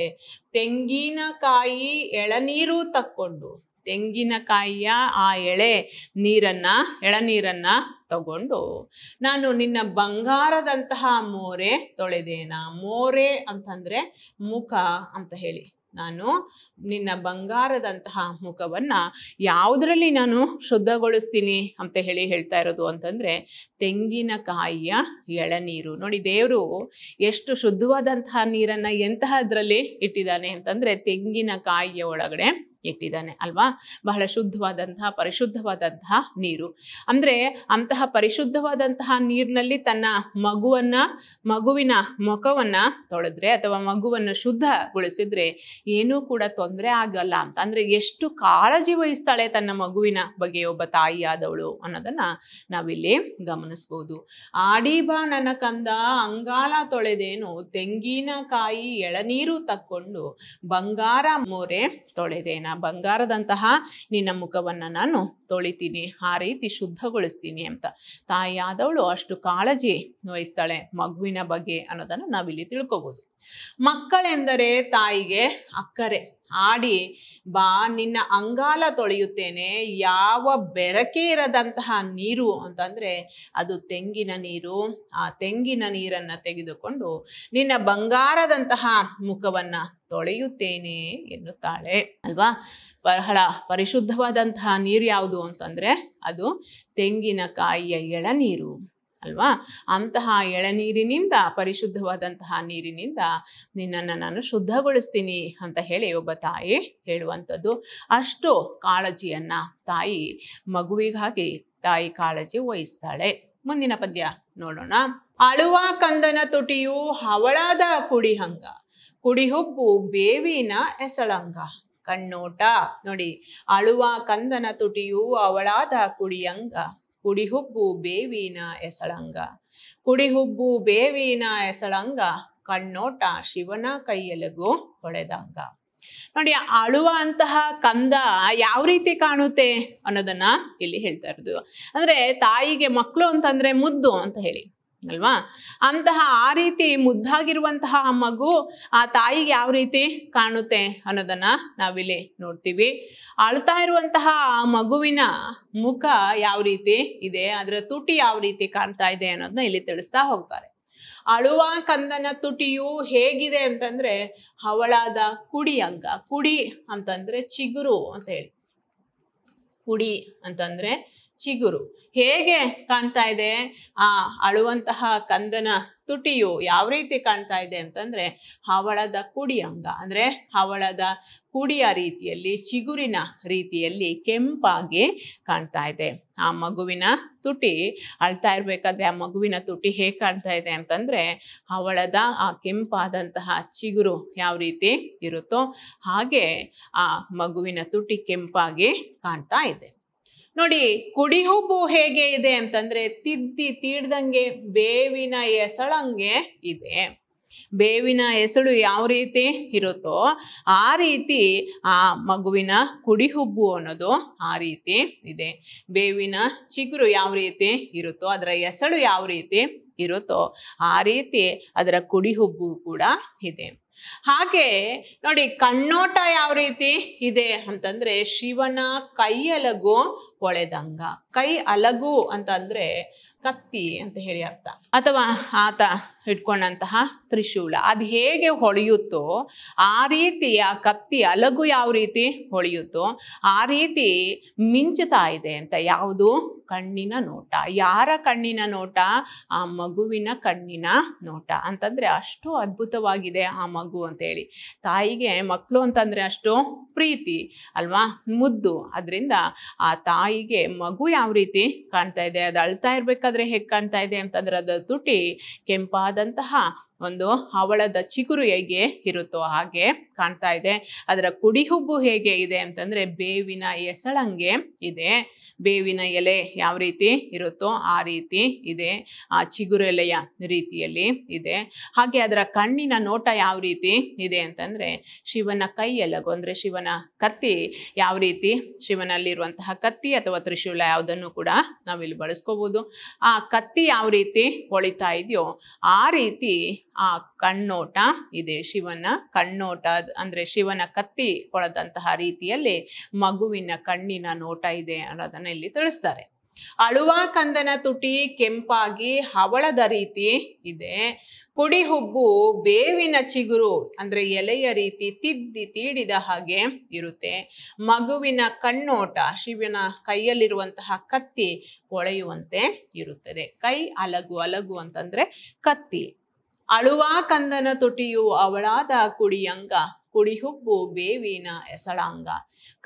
[SPEAKER 1] ತೆಂಗಿನಕಾಯಿ ಎಳನೀರು ತಕ್ಕೊಂಡು ತೆಂಗಿನಕಾಯಿಯ ಆ ಎಳೆ ನೀರನ್ನು ಎಳನೀರನ್ನು ತಗೊಂಡು ನಾನು ನಿನ್ನ ಬಂಗಾರದಂತಹ ಮೋರೆ ತೊಳೆದೇನ ಮೋರೆ ಅಂತಂದರೆ ಮುಖ ಅಂತ ಹೇಳಿ ನಾನು ನಿನ್ನ ಬಂಗಾರದಂತಹ ಮುಖವನ್ನು ಯಾವುದರಲ್ಲಿ ನಾನು ಶುದ್ಧಗೊಳಿಸ್ತೀನಿ ಅಂತ ಹೇಳಿ ಹೇಳ್ತಾ ಇರೋದು ಅಂತಂದರೆ ತೆಂಗಿನಕಾಯಿಯ ಎಳನೀರು ನೋಡಿ ದೇವರು ಎಷ್ಟು ಶುದ್ಧವಾದಂತಹ ನೀರನ್ನು ಎಂತಹದ್ರಲ್ಲಿ ಇಟ್ಟಿದ್ದಾನೆ ಅಂತಂದರೆ ತೆಂಗಿನಕಾಯಿಯ ಒಳಗಡೆ ಇಟ್ಟಿದ್ದಾನೆ ಅಲ್ವಾ ಬಹಳ ಶುದ್ಧವಾದಂತಹ ಪರಿಶುದ್ಧವಾದಂತಹ ನೀರು ಅಂದರೆ ಅಂತಹ ಪರಿಶುದ್ಧವಾದಂತಹ ನೀರಿನಲ್ಲಿ ತನ್ನ ಮಗುವನ್ನ ಮಗುವಿನ ಮುಖವನ್ನ ತೊಳೆದ್ರೆ ಅಥವಾ ಮಗುವನ್ನು ಶುದ್ಧಗೊಳಿಸಿದ್ರೆ ಏನೂ ಕೂಡ ತೊಂದರೆ ಆಗಲ್ಲ ಅಂತ ಅಂದರೆ ಎಷ್ಟು ಕಾಳಜಿ ವಹಿಸ್ತಾಳೆ ತನ್ನ ಮಗುವಿನ ಬಗ್ಗೆ ಒಬ್ಬ ತಾಯಿಯಾದವಳು ಅನ್ನೋದನ್ನ ನಾವಿಲ್ಲಿ ಗಮನಿಸ್ಬೋದು ಆಡಿಬಾ ನನ್ನ ಕಂದ ಅಂಗಾಲ ತೊಳೆದೇನು ತೆಂಗಿನಕಾಯಿ ಎಳನೀರು ತಕ್ಕೊಂಡು ಬಂಗಾರ ಮೋರೆ ತೊಳೆದೇನ ಬಂಗಾರದಂತಹ ನಿನ್ನ ಮುಖವನ್ನು ನಾನು ತೊಳಿತೀನಿ ಆ ರೀತಿ ಶುದ್ಧಗೊಳಿಸ್ತೀನಿ ಅಂತ ತಾಯಿಯಾದವಳು ಅಷ್ಟು ಕಾಳಜಿ ವಹಿಸ್ತಾಳೆ ಮಗುವಿನ ಬಗ್ಗೆ ಅನ್ನೋದನ್ನು ನಾವಿಲ್ಲಿ ತಿಳ್ಕೊಬೋದು ಮಕ್ಕಳೆಂದರೆ ತಾಯಿಗೆ ಅಕ್ಕರೆ ಆಡಿ ಬಾ ನಿನ್ನ ಅಂಗಾಲ ತೊಳೆಯುತ್ತೇನೆ ಯಾವ ಬೆರಕೆ ಇರದಂತಹ ನೀರು ಅಂತಂದರೆ ಅದು ತೆಂಗಿನ ನೀರು ಆ ತೆಂಗಿನ ನೀರನ್ನು ತೆಗೆದುಕೊಂಡು ನಿನ್ನ ಬಂಗಾರದಂತಹ ಮುಖವನ್ನು ತೊಳೆಯುತ್ತೇನೆ ಎನ್ನುತ್ತಾಳೆ ಅಲ್ವಾ ಬಹಳ ಪರಿಶುದ್ಧವಾದಂತಹ ನೀರು ಯಾವುದು ಅಂತಂದರೆ ಅದು ತೆಂಗಿನಕಾಯಿಯ ಎಳನೀರು ಅಲ್ವಾ ಅಂತಹ ಎಳನೀರಿನಿಂದ ಪರಿಶುದ್ಧವಾದಂತಹ ನೀರಿನಿಂದ ನಿನ್ನನ್ನು ನಾನು ಶುದ್ಧಗೊಳಿಸ್ತೀನಿ ಅಂತ ಹೇಳಿ ಒಬ್ಬ ತಾಯಿ ಹೇಳುವಂಥದ್ದು ಅಷ್ಟು ಕಾಳಜಿಯನ್ನು ತಾಯಿ ಮಗುವಿಗಾಗಿ ತಾಯಿ ಕಾಳಜಿ ವಹಿಸ್ತಾಳೆ ಮುಂದಿನ ಪದ್ಯ ನೋಡೋಣ ಅಳುವ ಕಂದನ ತುಟಿಯು ಹವಳದ ಕುಡಿಹಂಗ ಕುಡಿಹುಬ್ಬು ಬೇವಿನ ಎಸಳಂಗ ಕಣ್ಣೋಟ ನೋಡಿ ಅಳುವ ಕಂದನ ತುಟಿಯು ಅವಳಾದ ಕುಡಿಯಂಗ ಕುಡಿಹುಬ್ಬು ಬೇವಿನ ಎಸಳಂಗ ಕುಡಿಹುಬ್ಬು ಬೇವಿನ ಎಸಳಂಗ ಕಣ್ಣೋಟ ಶಿವನ ಕೈಯೆಲಗು ಹೊಳೆದಂಗ ನೋಡಿ ಅಳುವ ಅಂತಹ ಕಂದ ಯಾವ ರೀತಿ ಕಾಣುತ್ತೆ ಅನ್ನೋದನ್ನ ಇಲ್ಲಿ ಹೇಳ್ತಾ ಇರೋದು ಅಂದ್ರೆ ತಾಯಿಗೆ ಮಕ್ಕಳು ಅಂತಂದ್ರೆ ಮುದ್ದು ಅಂತ ಹೇಳಿ ಅಲ್ವಾ ಅಂತಹ ಆ ರೀತಿ ಮುದ್ದಾಗಿರುವಂತಹ ಮಗು ಆ ತಾಯಿಗೆ ಯಾವ ರೀತಿ ಕಾಣುತ್ತೆ ಅನ್ನೋದನ್ನ ನಾವಿಲ್ಲಿ ನೋಡ್ತೀವಿ ಅಳ್ತಾ ಇರುವಂತಹ ಆ ಮಗುವಿನ ಮುಖ ಯಾವ ರೀತಿ ಇದೆ ಅದರ ತುಟಿ ಯಾವ ರೀತಿ ಕಾಣ್ತಾ ಇದೆ ಅನ್ನೋದನ್ನ ಇಲ್ಲಿ ತಿಳಿಸ್ತಾ ಹೋಗ್ತಾರೆ ಅಳುವ ಕಂದನ ತುಟಿಯು ಹೇಗಿದೆ ಅಂತಂದ್ರೆ ಹವಳಾದ ಕುಡಿ ಅಂಗ ಕುಡಿ ಅಂತಂದ್ರೆ ಚಿಗುರು ಅಂತ ಹೇಳಿ ಕುಡಿ ಅಂತಂದ್ರೆ ಚಿಗುರು ಹೇಗೆ ಕಾಣ್ತಾ ಇದೆ ಆ ಅಳುವಂತಹ ಕಂದನ ತುಟಿಯು ಯಾವ ರೀತಿ ಕಾಣ್ತಾ ಇದೆ ಅಂತಂದ್ರೆ ಹವಳದ ಕುಡಿ ಅಂಗ ಅಂದ್ರೆ ಹವಳದ ಕುಡಿಯ ರೀತಿಯಲ್ಲಿ ಚಿಗುರಿನ ರೀತಿಯಲ್ಲಿ ಕೆಂಪಾಗಿ ಕಾಣ್ತಾ ಇದೆ ಆ ಮಗುವಿನ ತುಟಿ ಅಳ್ತಾ ಇರಬೇಕಾದ್ರೆ ಆ ಮಗುವಿನ ತುಟಿ ಹೇಗೆ ಕಾಣ್ತಾ ಇದೆ ಅಂತಂದ್ರೆ ಹವಳದ ಆ ಕೆಂಪಾದಂತಹ ಚಿಗುರು ಯಾವ ರೀತಿ ಇರುತ್ತೋ ಹಾಗೆ ಆ ಮಗುವಿನ ತುಟಿ ಕೆಂಪಾಗಿ ಕಾಣ್ತಾ ಇದೆ ನೋಡಿ ಕುಡಿಹುಬ್ಬು ಹೇಗೆ ಇದೆ ಅಂತಂದ್ರೆ ತಿದ್ದಿ ತೀಡ್ದಂಗೆ ಬೇವಿನ ಎಸಳಂಗೆ ಇದೆ ಬೇವಿನ ಎಸಳು ಯಾವ ರೀತಿ ಇರುತ್ತೋ ಆ ರೀತಿ ಆ ಮಗುವಿನ ಕುಡಿಹುಬ್ಬು ಅನ್ನೋದು ಆ ರೀತಿ ಇದೆ ಬೇವಿನ ಚಿಗುರು ಯಾವ ರೀತಿ ಇರುತ್ತೋ ಅದರ ಎಸಳು ಯಾವ ರೀತಿ ಇರುತ್ತೋ ಆ ರೀತಿ ಅದರ ಕುಡಿಹುಬ್ಬು ಕೂಡ ಇದೆ ಹಾಗೆ ನೋಡಿ ಕಣ್ಣೋಟ ಯಾವ ರೀತಿ ಇದೆ ಅಂತಂದ್ರೆ ಶಿವನ ಕೈಯಲಗು ಕೊಳೆದಂಗ ಕೈ ಅಲಗು ಅಂತ ಅಂದ್ರೆ ಕತ್ತಿ ಅಂತ ಹೇಳಿ ಅರ್ಥ ಅಥವಾ ಆತ ಇಟ್ಕೊಂಡಂತಹ ತ್ರಿಶೂಲ ಅದು ಹೇಗೆ ಹೊಳೆಯುತ್ತೋ ಆ ರೀತಿ ಆ ಕತ್ತಿ ಅಲಗು ಯಾವ ರೀತಿ ಹೊಳೆಯುತ್ತೋ ಆ ರೀತಿ ಮಿಂಚುತ್ತಾ ಇದೆ ಅಂತ ಯಾವುದು ಕಣ್ಣಿನ ನೋಟ ಯಾರ ಕಣ್ಣಿನ ನೋಟ ಆ ಮಗುವಿನ ಕಣ್ಣಿನ ನೋಟ ಅಂತಂದರೆ ಅಷ್ಟು ಅದ್ಭುತವಾಗಿದೆ ಆ ಮಗು ಅಂತೇಳಿ ತಾಯಿಗೆ ಮಕ್ಕಳು ಅಂತಂದರೆ ಅಷ್ಟು ಪ್ರೀತಿ ಅಲ್ವಾ ಮುದ್ದು ಅದರಿಂದ ಆ ತಾಯಿಗೆ ಮಗು ಯಾವ ರೀತಿ ಕಾಣ್ತಾ ಇದೆ ಅದು ಅಳ್ತಾ ಇರಬೇಕಾದ್ರೆ ಹೇಗೆ ಕಾಣ್ತಾ ಇದೆ ಅಂತಂದರೆ ಅದು ತುಟಿ ಕೆಂಪ ಆದಂತಹ ಒಂದು ಹವಳದ ಚಿಗುರು ಹೇಗೆ ಇರುತ್ತೋ ಹಾಗೆ ಕಾಣ್ತಾ ಇದೆ ಅದರ ಕುಡಿಹುಬ್ಬು ಹೇಗೆ ಇದೆ ಅಂತಂದರೆ ಬೇವಿನ ಎಸಳಂಗೆ ಇದೆ ಬೇವಿನ ಎಲೆ ಯಾವ ರೀತಿ ಇರುತ್ತೋ ಆ ರೀತಿ ಇದೆ ಆ ಚಿಗುರೆಲೆಯ ರೀತಿಯಲ್ಲಿ ಇದೆ ಹಾಗೆ ಅದರ ಕಣ್ಣಿನ ನೋಟ ಯಾವ ರೀತಿ ಇದೆ ಅಂತಂದರೆ ಶಿವನ ಕೈ ಎಲಗು ಅಂದರೆ ಶಿವನ ಕತ್ತಿ ಯಾವ ರೀತಿ ಶಿವನಲ್ಲಿರುವಂತಹ ಕತ್ತಿ ಅಥವಾ ತ್ರಿಶೂಲ ಯಾವುದನ್ನು ಕೂಡ ನಾವಿಲ್ಲಿ ಬಳಸ್ಕೋಬೋದು ಆ ಕತ್ತಿ ಯಾವ ರೀತಿ ಹೊಳಿತಾ ಇದೆಯೋ ಆ ರೀತಿ ಆ ಕಣ್ಣೋಟ ಇದೆ ಶಿವನ ಕಣ್ಣೋಟ ಅಂದ್ರೆ ಶಿವನ ಕತ್ತಿ ಕೊಳದಂತಹ ರೀತಿಯಲ್ಲಿ ಮಗುವಿನ ಕಣ್ಣಿನ ನೋಟ ಇದೆ ಅನ್ನೋದನ್ನ ಇಲ್ಲಿ ತಿಳಿಸ್ತಾರೆ ಅಳುವ ಕಂದನ ತುಟಿ ಕೆಂಪಾಗಿ ಹವಳದ ರೀತಿ ಇದೆ ಕುಡಿ ಹುಬ್ಬು ಬೇವಿನ ಚಿಗುರು ಅಂದ್ರೆ ಎಲೆಯ ರೀತಿ ತಿದ್ದಿ ತೀಡಿದ ಹಾಗೆ ಇರುತ್ತೆ ಮಗುವಿನ ಕಣ್ಣೋಟ ಶಿವನ ಕೈಯಲ್ಲಿರುವಂತಹ ಕತ್ತಿ ಕೊಳೆಯುವಂತೆ ಇರುತ್ತದೆ ಕೈ ಅಲಗು ಅಲಗು ಅಂತಂದ್ರೆ ಕತ್ತಿ ಅಳುವಾ ಕಂದನ ತುಟಿಯು ಅವಳಾದ ಕುಡಿಯಂಗ ಕುಡಿಹುಬ್ಬು ಬೇವಿನ ಎಸಳಾಂಗ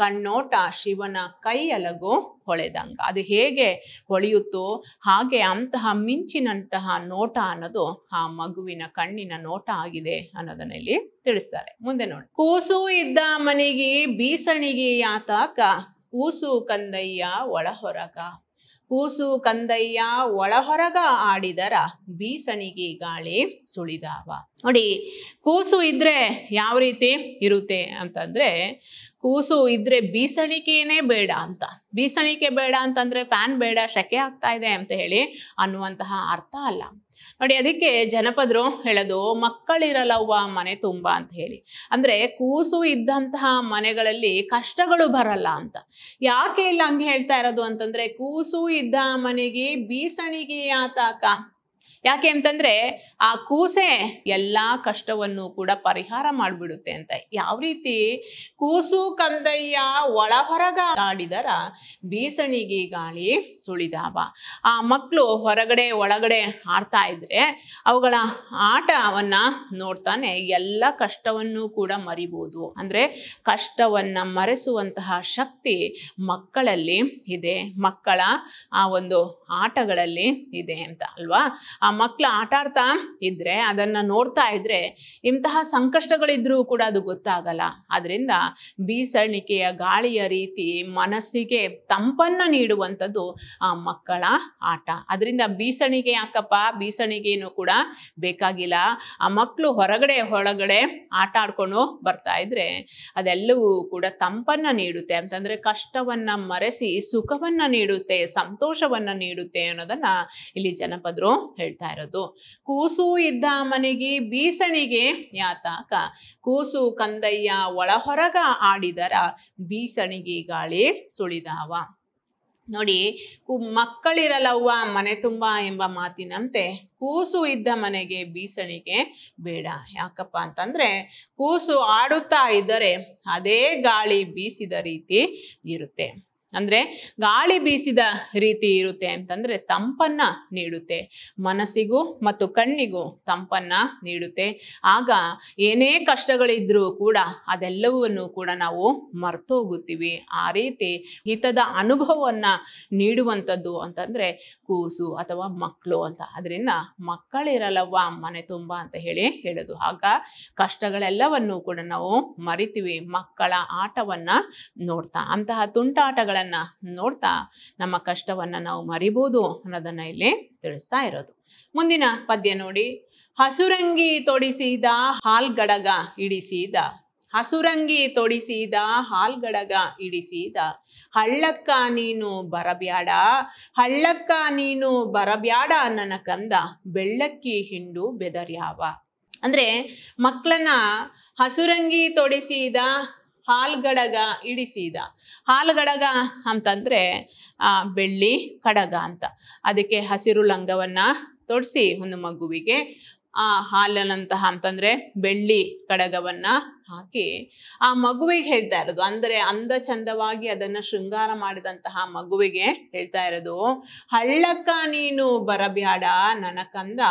[SPEAKER 1] ಕಣ್ಣೋಟ ಶಿವನ ಕೈಯಲಗು ಹೊಳೆದಂಗ ಅದು ಹೇಗೆ ಹೊಳೆಯುತ್ತೋ ಹಾಗೆ ಅಂತಹ ಮಿಂಚಿನಂತಹ ನೋಟ ಅನ್ನೋದು ಆ ಮಗುವಿನ ಕಣ್ಣಿನ ನೋಟ ಆಗಿದೆ ಅನ್ನೋದನ್ನ ಇಲ್ಲಿ ತಿಳಿಸ್ತಾರೆ ಮುಂದೆ ನೋಡಿ ಕೂಸು ಇದ್ದ ಮನೆಗೆ ಬೀಸಣಿಗೆ ಯಾತಾಕ ಕೂಸು ಕಂದಯ್ಯ ಒಳಹೊರಗ ಕೂಸು ಕಂದಯ್ಯ ಒಳಹೊರಗ ಆಡಿದರ ಬೀಸಣಿಗೆ ಗಾಳಿ ಸುಳಿದಾವ ನೋಡಿ ಕೂಸು ಇದ್ರೆ ಯಾವ ರೀತಿ ಇರುತ್ತೆ ಅಂತಂದ್ರೆ ಕೂಸು ಇದ್ರೆ ಬೀಸಣಿಕೆನೇ ಬೇಡ ಅಂತ ಬೀಸಣಿಕೆ ಬೇಡ ಅಂತಂದ್ರೆ ಫ್ಯಾನ್ ಬೇಡ ಶೆಕೆ ಆಗ್ತಾ ಇದೆ ಅಂತ ಹೇಳಿ ಅನ್ನುವಂತಹ ಅರ್ಥ ಅಲ್ಲ ನೋಡಿ ಅದಕ್ಕೆ ಜನಪದರು ಹೇಳೋದು ಮಕ್ಕಳಿರಲ್ಲವ್ವ ಮನೆ ತುಂಬ ಅಂತ ಹೇಳಿ ಅಂದರೆ ಕೂಸು ಇದ್ದಂತಹ ಮನೆಗಳಲ್ಲಿ ಕಷ್ಟಗಳು ಬರಲ್ಲ ಅಂತ ಯಾಕೆ ಇಲ್ಲ ಹಂಗೆ ಹೇಳ್ತಾ ಇರೋದು ಅಂತಂದರೆ ಕೂಸು ಇದ್ದ ಮನೆಗೆ ಬೀಸಣಿಗೆ ಆತಾಕ ಯಾಕೆ ಅಂತಂದ್ರೆ ಆ ಕೂಸೆ ಎಲ್ಲ ಕಷ್ಟವನ್ನು ಕೂಡ ಪರಿಹಾರ ಮಾಡಿಬಿಡುತ್ತೆ ಅಂತ ಯಾವ ರೀತಿ ಕೂಸು ಕಂದಯ್ಯ ಒಳ ಹೊರಗ ಆಡಿದರ ಬೀಸಣಿಗೆ ಗಾಳಿ ಸುಳಿದಾವ ಆ ಮಕ್ಕಳು ಹೊರಗಡೆ ಒಳಗಡೆ ಆಡ್ತಾ ಇದ್ರೆ ಅವುಗಳ ಆಟವನ್ನ ನೋಡ್ತಾನೆ ಎಲ್ಲ ಕಷ್ಟವನ್ನು ಕೂಡ ಮರಿಬೋದು ಅಂದ್ರೆ ಕಷ್ಟವನ್ನ ಮರೆಸುವಂತಹ ಶಕ್ತಿ ಮಕ್ಕಳಲ್ಲಿ ಇದೆ ಮಕ್ಕಳ ಆ ಒಂದು ಆಟಗಳಲ್ಲಿ ಇದೆ ಅಂತ ಅಲ್ವಾ ಆ ಮಕ್ಕಳು ಆಟ ಆಡ್ತಾ ಇದ್ರೆ ಅದನ್ನ ನೋಡ್ತಾ ಇದ್ರೆ ಇಂತಹ ಸಂಕಷ್ಟಗಳಿದ್ರೂ ಕೂಡ ಅದು ಗೊತ್ತಾಗಲ್ಲ ಅದರಿಂದ ಬೀಸಣಿಕೆಯ ಗಾಳಿಯ ರೀತಿ ಮನಸ್ಸಿಗೆ ತಂಪನ್ನು ನೀಡುವಂಥದ್ದು ಆ ಮಕ್ಕಳ ಆಟ ಅದರಿಂದ ಬೀಸಣಿಗೆ ಯಾಕಪ್ಪ ಬೀಸಣಿಗೆಯನ್ನು ಕೂಡ ಬೇಕಾಗಿಲ್ಲ ಆ ಮಕ್ಕಳು ಹೊರಗಡೆ ಒಳಗಡೆ ಆಟ ಆಡ್ಕೊಂಡು ಬರ್ತಾ ಇದ್ರೆ ಅದೆಲ್ಲವೂ ಕೂಡ ತಂಪನ್ನು ನೀಡುತ್ತೆ ಅಂತಂದರೆ ಕಷ್ಟವನ್ನು ಮರೆಸಿ ಸುಖವನ್ನು ನೀಡುತ್ತೆ ಸಂತೋಷವನ್ನು ನೀಡುತ್ತೆ ಇರುತ್ತೆ ಅನ್ನೋದನ್ನ ಇಲ್ಲಿ ಜನಪದರು ಹೇಳ್ತಾ ಇರೋದು ಕೂಸು ಇದ್ದ ಮನೆಗೆ ಬೀಸಣಿಗೆ ಯಾತಾಕ ಕೂಸು ಕಂದಯ್ಯ ಹೊರಗ ಆಡಿದರ ಬೀಸಣಿಗೆ ಗಾಳಿ ಸುಳಿದಾವ ನೋಡಿ ಕು ಮಕ್ಕಳಿರಲವ್ವ ಮನೆ ತುಂಬ ಎಂಬ ಮಾತಿನಂತೆ ಕೂಸು ಇದ್ದ ಮನೆಗೆ ಬೀಸಣಿಗೆ ಬೇಡ ಯಾಕಪ್ಪ ಅಂತಂದ್ರೆ ಕೂಸು ಆಡುತ್ತಾ ಇದ್ದರೆ ಅದೇ ಗಾಳಿ ಬೀಸಿದ ರೀತಿ ಇರುತ್ತೆ ಅಂದರೆ ಗಾಳಿ ಬೀಸಿದ ರೀತಿ ಇರುತ್ತೆ ಅಂತಂದರೆ ತಂಪನ್ನು ನೀಡುತ್ತೆ ಮನಸ್ಸಿಗೂ ಮತ್ತು ಕಣ್ಣಿಗೂ ತಂಪನ್ನು ನೀಡುತ್ತೆ ಆಗ ಏನೇ ಕಷ್ಟಗಳಿದ್ರೂ ಕೂಡ ಅದೆಲ್ಲವನ್ನು ಕೂಡ ನಾವು ಮರ್ತೋಗುತ್ತೀವಿ ಆ ರೀತಿ ಹಿತದ ಅನುಭವವನ್ನು ನೀಡುವಂಥದ್ದು ಅಂತಂದರೆ ಕೂಸು ಅಥವಾ ಮಕ್ಕಳು ಅಂತ ಅದರಿಂದ ಮಕ್ಕಳಿರಲ್ಲವ ಮನೆ ತುಂಬ ಅಂತ ಹೇಳಿ ಹೇಳೋದು ಆಗ ಕಷ್ಟಗಳೆಲ್ಲವನ್ನು ಕೂಡ ನಾವು ಮರಿತೀವಿ ಮಕ್ಕಳ ಆಟವನ್ನು ನೋಡ್ತಾ ಅಂತಹ ತುಂಟಾಟಗಳ ನೋಡ್ತಾ ನಮ್ಮ ಕಷ್ಟವನ್ನ ನಾವು ಮರಿಬೋದು ಅನ್ನೋದನ್ನ ಇಲ್ಲಿ ತಿಳಿಸ್ತಾ ಇರೋದು ಮುಂದಿನ ಪದ್ಯ ನೋಡಿ ಹಸುರಂಗಿ ತೊಡಿಸಿದ ಗಡಗ ಇಡಿಸಿದ ಹಸುರಂಗಿ ತೊಡಿಸಿದ ಹಾಲ್ಗಡಗ ಇಡಿಸಿದ ಹಳ್ಳಕ್ಕ ನೀನು ಬರಬ್ಯಾಡ ಹಳ್ಳಕ್ಕ ನೀನು ಬರಬ್ಯಾಡ ನನ್ನ ಕಂದ ಬೆಳ್ಳಕ್ಕಿ ಹಿಂಡು ಬೆದರ್ಯಾವ ಅಂದ್ರೆ ಮಕ್ಕಳನ್ನ ಹಸುರಂಗಿ ತೊಡಿಸಿದ ಹಾಲ್ಗಡಗ ಇಡಿಸಿದ ಹಾಲ್ಗಡಗ ಆ ಬೆಳ್ಳಿ ಕಡಗ ಅಂತ ಅದಕ್ಕೆ ಹಸಿರು ಲಂಗವನ್ನ ತೊಡಿಸಿ ಒಂದು ಮಗುವಿಗೆ ಆ ಹಾಲನಂತಹ ಅಂತಂದ್ರೆ ಬೆಳ್ಳಿ ಕಡಗವನ್ನ ಹಾಕಿ ಆ ಮಗುವಿಗೆ ಹೇಳ್ತಾ ಇರೋದು ಅಂದರೆ ಅಂದ ಚಂದವಾಗಿ ಅದನ್ನು ಶೃಂಗಾರ ಮಾಡಿದಂತಹ ಮಗುವಿಗೆ ಹೇಳ್ತಾ ಇರೋದು ಹಳ್ಳಕ್ಕ ನೀನು ಬರಬ್ಯಾಡ ನನಕಂದ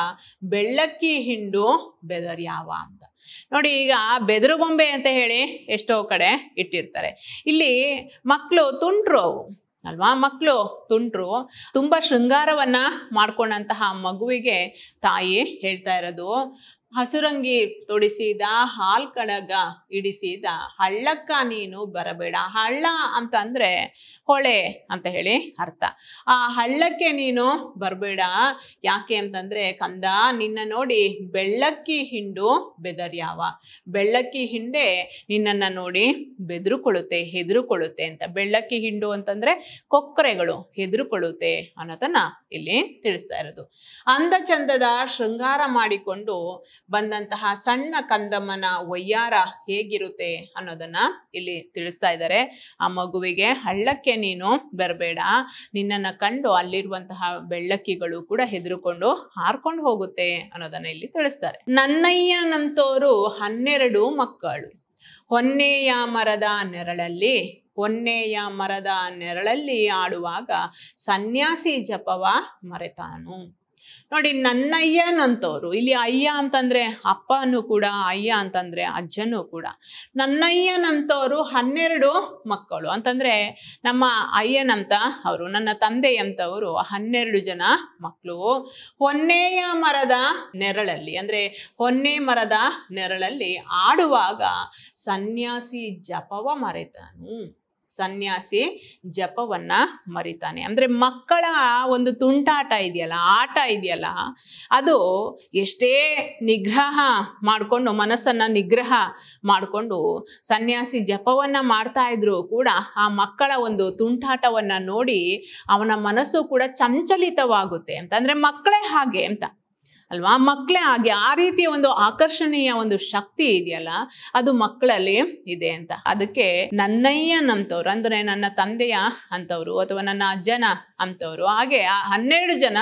[SPEAKER 1] ಬೆಳ್ಳಕ್ಕಿ ಹಿಂಡು ಬೆದರ್ಯಾವ ಅಂತ ನೋಡಿ ಈಗ ಬೆದರು ಬೊಂಬೆ ಅಂತ ಹೇಳಿ ಎಷ್ಟೋ ಕಡೆ ಇಟ್ಟಿರ್ತಾರೆ ಇಲ್ಲಿ ಮಕ್ಕಳು ತುಂಟ್ರು ಅವು ಅಲ್ವಾ ಮಕ್ಕಳು ತುಂಟ್ರು ತುಂಬ ಶೃಂಗಾರವನ್ನು ಮಾಡ್ಕೊಂಡಂತಹ ಮಗುವಿಗೆ ತಾಯಿ ಹೇಳ್ತಾ ಇರೋದು ಹಸುರಂಗಿ ತೊಡಿಸಿದ ಹಾಲ್ ಕಡಗ ಇಡಿಸಿದ ಹಳ್ಳಕ್ಕ ನೀನು ಬರಬೇಡ ಹಳ್ಳ ಅಂತಂದ್ರೆ ಹೊಳೆ ಅಂತ ಹೇಳಿ ಅರ್ಥ ಆ ಹಳ್ಳಕ್ಕೆ ನೀನು ಬರಬೇಡ ಯಾಕೆ ಅಂತಂದ್ರೆ ಕಂದ ನಿನ್ನ ನೋಡಿ ಬೆಳ್ಳಕ್ಕಿ ಹಿಂಡು ಬೆದರ್ಯಾವ ಬೆಳ್ಳಕ್ಕಿ ಹಿಂಡೆ ನಿನ್ನನ್ನು ನೋಡಿ ಬೆದರುಕೊಳ್ಳುತ್ತೆ ಹೆದರುಕೊಳ್ಳುತ್ತೆ ಅಂತ ಬೆಳ್ಳಕ್ಕಿ ಹಿಂಡು ಅಂತಂದ್ರೆ ಕೊಕ್ಕರೆಗಳು ಹೆದರುಕೊಳ್ಳುತ್ತೆ ಅನ್ನೋದನ್ನ ಇಲ್ಲಿ ತಿಳಿಸ್ತಾ ಇರೋದು ಅಂದ ಚಂದದ ಶೃಂಗಾರ ಮಾಡಿಕೊಂಡು ಬಂದಂತಹ ಸಣ್ಣ ಕಂದಮ್ಮನ ಒಯ್ಯಾರ ಹೇಗಿರುತ್ತೆ ಅನ್ನೋದನ್ನ ಇಲ್ಲಿ ತಿಳಿಸ್ತಾ ಇದ್ದಾರೆ ಆ ಮಗುವಿಗೆ ಹಳ್ಳಕ್ಕೆ ನೀನು ಬರಬೇಡ ನಿನ್ನನ್ನು ಕಂಡು ಅಲ್ಲಿರುವಂತಹ ಬೆಳ್ಳಕ್ಕಿಗಳು ಕೂಡ ಹೆದರುಕೊಂಡು ಹಾರ್ಕೊಂಡು ಹೋಗುತ್ತೆ ಅನ್ನೋದನ್ನ ಇಲ್ಲಿ ತಿಳಿಸ್ತಾರೆ ನನ್ನಯ್ಯನಂತೋರು ಹನ್ನೆರಡು ಮಕ್ಕಳು ಹೊನ್ನೆಯ ಮರದ ನೆರಳಲ್ಲಿ ಹೊನ್ನೆಯ ಮರದ ನೆರಳಲ್ಲಿ ಆಡುವಾಗ ಸನ್ಯಾಸಿ ಜಪವ ಮರೆತಾನು ನೋಡಿ ನನ್ನ ಅಯ್ಯನಂತವ್ರು ಇಲ್ಲಿ ಅಯ್ಯ ಅಂತಂದ್ರೆ ಅಪ್ಪನೂ ಕೂಡ ಅಯ್ಯ ಅಂತಂದ್ರೆ ಅಜ್ಜನೂ ಕೂಡ ನನ್ನಯ್ಯನಂತವರು ಹನ್ನೆರಡು ಮಕ್ಕಳು ಅಂತಂದ್ರೆ ನಮ್ಮ ಅಯ್ಯನಂತ ಅವರು ನನ್ನ ಅಂತವರು ಹನ್ನೆರಡು ಜನ ಮಕ್ಕಳು ಹೊನ್ನೆಯ ಮರದ ನೆರಳಲ್ಲಿ ಅಂದ್ರೆ ಹೊನ್ನೆ ಮರದ ನೆರಳಲ್ಲಿ ಆಡುವಾಗ ಸನ್ಯಾಸಿ ಜಪವ ಮರೆತನು ಸನ್ಯಾಸಿ ಜಪವನ್ನ ಮರಿತಾನೆ ಅಂದ್ರೆ ಮಕ್ಕಳ ಒಂದು ತುಂಟಾಟ ಇದೆಯಲ್ಲ ಆಟ ಇದೆಯಲ್ಲ ಅದು ಎಷ್ಟೇ ನಿಗ್ರಹ ಮಾಡಿಕೊಂಡು ಮನಸ್ಸನ್ನ ನಿಗ್ರಹ ಮಾಡಿಕೊಂಡು ಸನ್ಯಾಸಿ ಜಪವನ್ನ ಮಾಡ್ತಾ ಇದ್ರು ಕೂಡ ಆ ಮಕ್ಕಳ ಒಂದು ತುಂಟಾಟವನ್ನ ನೋಡಿ ಅವನ ಮನಸ್ಸು ಕೂಡ ಚಂಚಲಿತವಾಗುತ್ತೆ ಅಂತ ಅಂದ್ರೆ ಮಕ್ಕಳೇ ಹಾಗೆ ಅಂತ ಅಲ್ವಾ ಮಕ್ಕಳೇ ಆಗಿ ಆ ರೀತಿಯ ಒಂದು ಆಕರ್ಷಣೀಯ ಒಂದು ಶಕ್ತಿ ಇದೆಯಲ್ಲ ಅದು ಮಕ್ಕಳಲ್ಲಿ ಇದೆ ಅಂತ ಅದಕ್ಕೆ ನನ್ನಯ್ಯ ನಂತವ್ರು ಅಂದರೆ ನನ್ನ ತಂದೆಯ ಅಂತವ್ರು ಅಥವಾ ನನ್ನ ಅಜ್ಜನ ಅಂತವರು ಹಾಗೆ ಆ ಹನ್ನೆರಡು ಜನ